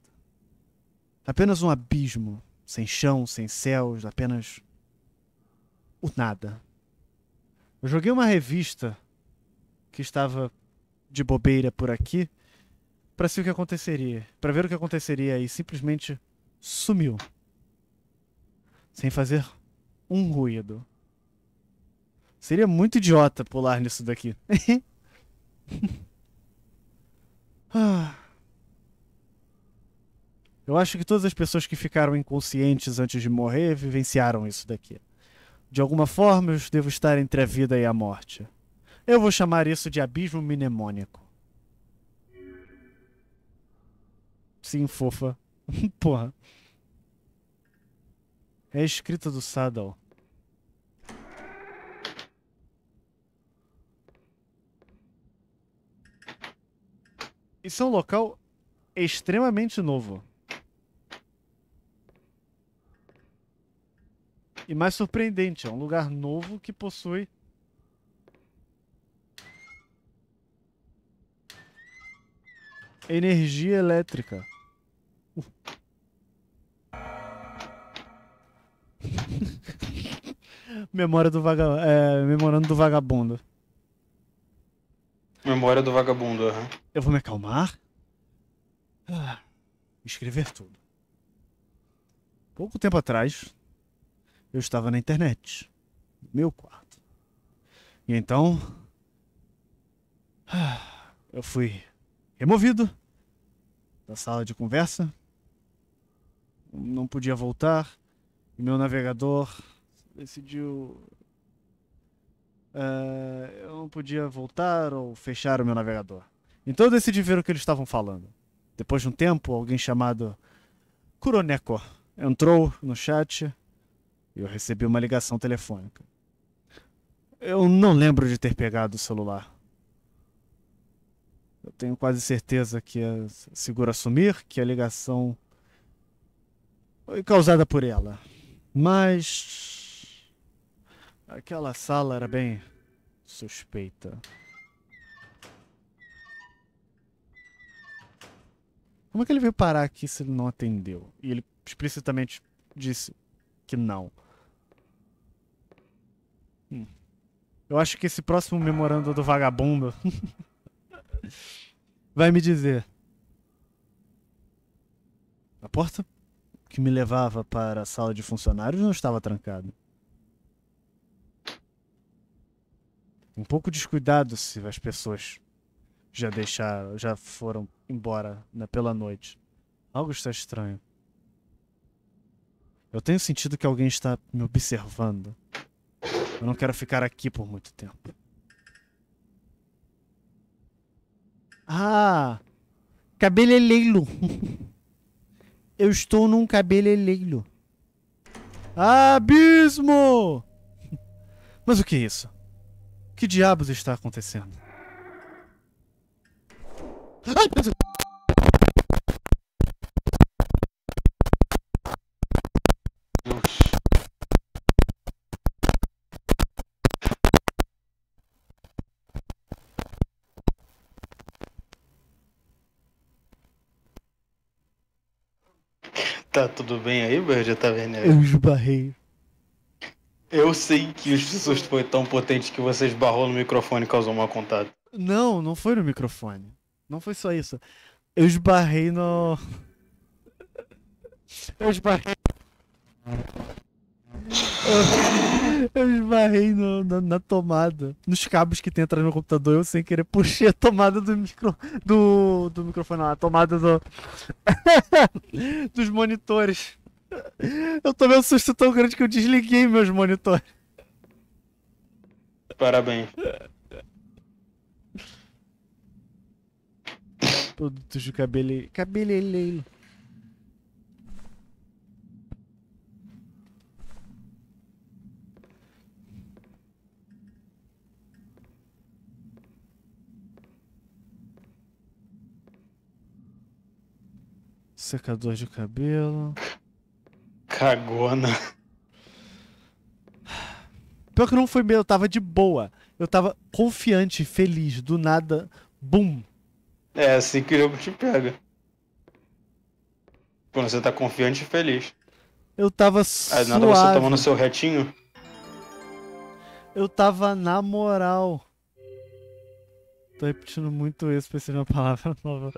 Apenas um abismo sem chão, sem céus, apenas o nada. Eu joguei uma revista que estava de bobeira por aqui para ver o que aconteceria, para ver o que aconteceria e simplesmente sumiu, sem fazer um ruído. Seria muito idiota pular nisso daqui. ah. Eu acho que todas as pessoas que ficaram inconscientes antes de morrer vivenciaram isso daqui. De alguma forma, eu devo estar entre a vida e a morte. Eu vou chamar isso de abismo mnemônico. Sim, fofa. Porra. É a escrita do Saddle. Isso é um local extremamente novo. E mais surpreendente, é um lugar novo que possui... Energia elétrica. Memória do vaga... É, memorando do vagabundo. Memória do vagabundo, aham. Uhum. Eu vou me acalmar. Ah, escrever tudo. Pouco tempo atrás, eu estava na internet, no meu quarto. E então, eu fui removido da sala de conversa, não podia voltar, e meu navegador decidiu. Uh, eu não podia voltar ou fechar o meu navegador. Então eu decidi ver o que eles estavam falando. Depois de um tempo, alguém chamado Kuroneko entrou no chat eu recebi uma ligação telefônica. Eu não lembro de ter pegado o celular. Eu tenho quase certeza que é seguro assumir que a ligação foi causada por ela. Mas aquela sala era bem suspeita. Como é que ele veio parar aqui se ele não atendeu? E ele explicitamente disse que não. Hum. Eu acho que esse próximo memorando do vagabundo vai me dizer. A porta que me levava para a sala de funcionários não estava trancada. Um pouco descuidado se as pessoas já deixaram, já foram embora né, pela noite. Algo está estranho. Eu tenho sentido que alguém está me observando. Eu não quero ficar aqui por muito tempo. Ah! Cabeleleilo. Eu estou num cabeleleilo. Abismo! Mas o que é isso? Que diabos está acontecendo? Ai, meu Deus. Tá tudo bem aí, Berger Taverneiro? Eu esbarrei. Eu sei que o susto foi tão potente que você esbarrou no microfone e causou mau contato. Não, não foi no microfone. Não foi só isso. Eu esbarrei no. Eu esbarrei. Eu... Eu esbarrei no, na, na, tomada. Nos cabos que tem atrás do meu computador, eu sem querer puxei a tomada do micro. Do, do microfone, não, a tomada do. dos monitores. Eu tomei um susto tão grande que eu desliguei meus monitores. Parabéns. Produtos de cabeleireiro. Cabeleleiro. secador de cabelo. Cagona. Pior que não foi meu, eu tava de boa. Eu tava confiante, feliz, do nada, bum. É assim que o jogo te pega. Quando você tá confiante e feliz. Eu tava suave. Ah, Aí nada você tomando seu retinho. Eu tava na moral. Tô repetindo muito isso pra ser uma palavra nova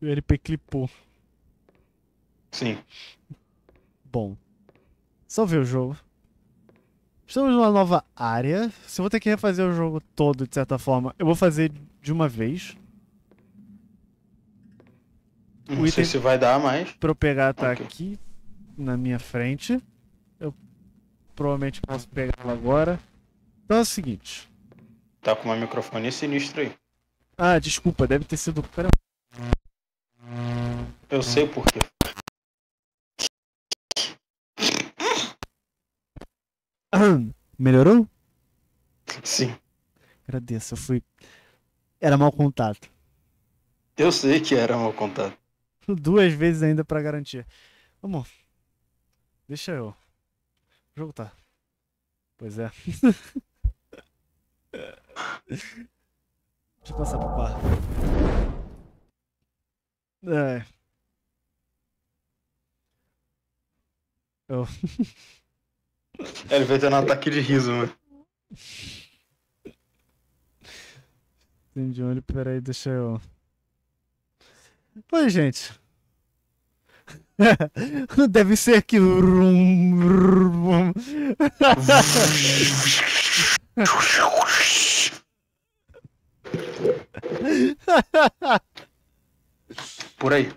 o LP clipou. Sim. Bom. Só ver o jogo. Estamos numa nova área. Se eu vou ter que refazer o jogo todo, de certa forma, eu vou fazer de uma vez. Não sei se vai dar mais. Pra eu pegar tá okay. aqui na minha frente. Eu provavelmente posso pegar agora. Então é o seguinte. Tá com uma microfone sinistra aí. Ah, desculpa, deve ter sido. Pera... Eu sei por quê. Melhorou? Sim. Agradeço, eu fui. Era mau contato. Eu sei que era mau contato. Duas vezes ainda para garantir. Vamos. Deixa eu. O jogo tá. Pois é. Deixa eu passar pro par. É. Eu... é, ele vai ter um ataque de riso, mano. Tem de olho, peraí, deixa eu. Oi, gente. Deve ser que. Por aí.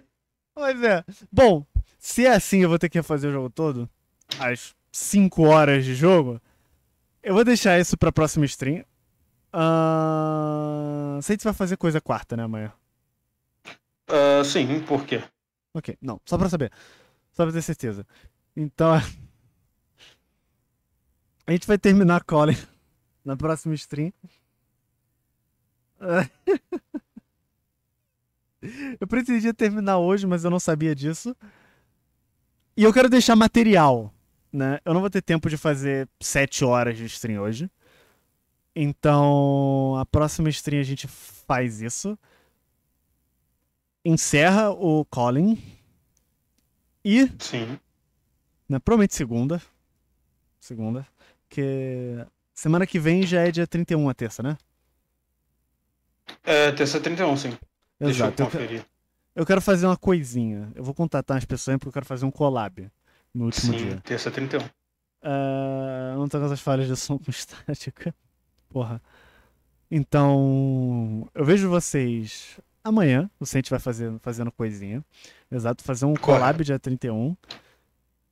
Pois é. Bom, se é assim eu vou ter que fazer o jogo todo, às 5 horas de jogo, eu vou deixar isso pra próxima stream. Uh... Sei que você vai fazer coisa quarta, né, amanhã? Uh, ah, sim, por quê? Ok, não, só pra saber. Só pra ter certeza. Então. A gente vai terminar a Colin na próxima stream eu pretendia terminar hoje, mas eu não sabia disso. E eu quero deixar material, né? Eu não vou ter tempo de fazer 7 horas de stream hoje. Então, a próxima stream a gente faz isso. Encerra o Colin. E. Sim. Né, provavelmente segunda. Segunda. Porque semana que vem já é dia 31 a terça, né? É, terça 31, sim. Exato. Deixa eu conferir. Eu eu quero fazer uma coisinha. Eu vou contatar as pessoas porque eu quero fazer um collab no último sim, dia. Sim, terça 31. Uh, é, não tô com essas falhas de som com estática. Porra. Então, eu vejo vocês amanhã. O Sente vai fazer, fazendo coisinha. Exato, fazer um collab Corre. dia 31.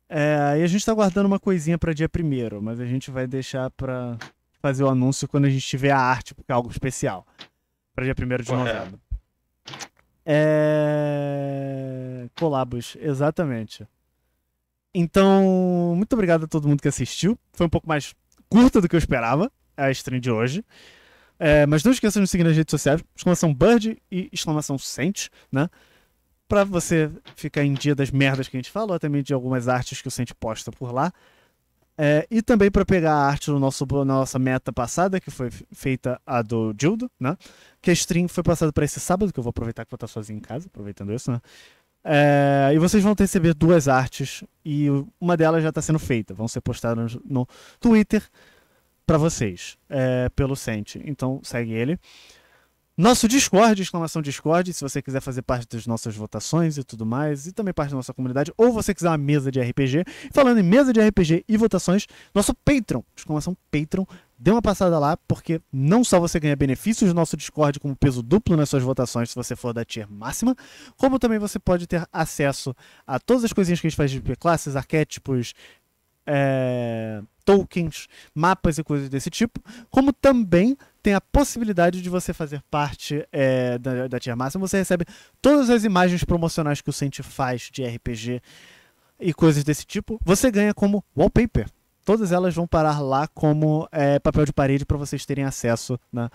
É, e a gente tá guardando uma coisinha para dia primeiro, mas a gente vai deixar pra fazer o anúncio quando a gente tiver a arte, porque é algo especial para dia 1 de novembro. É... Colabos, exatamente. Então, muito obrigado a todo mundo que assistiu. Foi um pouco mais curta do que eu esperava a stream de hoje. É, mas não esqueçam de seguir nas redes sociais, exclamação Bird e exclamação Sente, né? Pra você ficar em dia das merdas que a gente falou, também até mesmo de algumas artes que o Sente posta por lá. É, e também para pegar a arte do nosso, na nossa meta passada, que foi feita a do Dildo, né? Que a stream foi passada para esse sábado, que eu vou aproveitar que vou estar sozinho em casa, aproveitando isso, né? É, e vocês vão receber duas artes e uma delas já está sendo feita, vão ser postadas no Twitter para vocês, é, pelo Sente. Então segue ele. Nosso Discord, exclamação Discord, se você quiser fazer parte das nossas votações e tudo mais, e também parte da nossa comunidade, ou você quiser uma mesa de RPG. Falando em mesa de RPG e votações, nosso Patreon, exclamação Patreon, dê uma passada lá, porque não só você ganha benefícios do nosso Discord como peso duplo nas suas votações, se você for da tier máxima, como também você pode ter acesso a todas as coisinhas que a gente faz de classes, arquétipos, é, tokens, mapas e coisas desse tipo, como também tem a possibilidade de você fazer parte é, da, da tier máxima. Você recebe todas as imagens promocionais que o Sente faz de RPG e coisas desse tipo. Você ganha como wallpaper. Todas elas vão parar lá como é, papel de parede para vocês terem acesso né,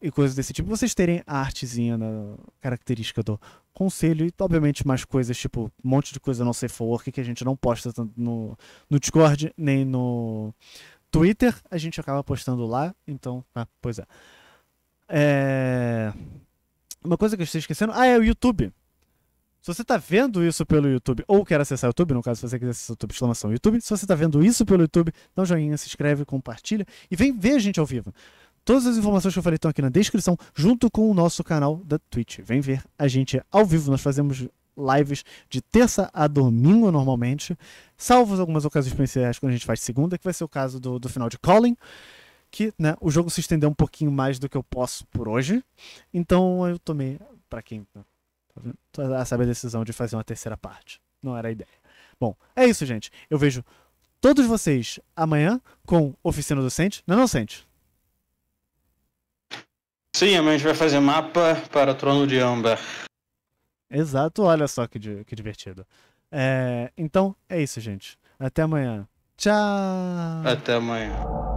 e coisas desse tipo. Vocês terem a artezinha na né, característica do conselho e, obviamente, mais coisas, tipo, um monte de coisa não sei work que a gente não posta tanto no, no Discord nem no Twitter. A gente acaba postando lá, então, ah, pois é. é. Uma coisa que eu estou esquecendo. Ah, é o YouTube. Se você está vendo isso pelo YouTube, ou quer acessar o YouTube, no caso, se você quiser acessar o YouTube, exclamação YouTube. Se você está vendo isso pelo YouTube, dá um joinha, se inscreve, compartilha e vem ver a gente ao vivo. Todas as informações que eu falei estão aqui na descrição, junto com o nosso canal da Twitch. Vem ver a gente ao vivo, nós fazemos lives de terça a domingo normalmente, salvo algumas ocasiões especiais quando a gente faz segunda, que vai ser o caso do, do final de Calling, que né, o jogo se estendeu um pouquinho mais do que eu posso por hoje, então eu tomei, para quem tá tá, tá, sabe a decisão de fazer uma terceira parte, não era a ideia. Bom, é isso gente, eu vejo todos vocês amanhã com Oficina Docente, não é docente, Sim, amanhã a gente vai fazer mapa para o Trono de Âmbar. Exato, olha só que, que divertido. É, então é isso, gente. Até amanhã. Tchau! Até amanhã.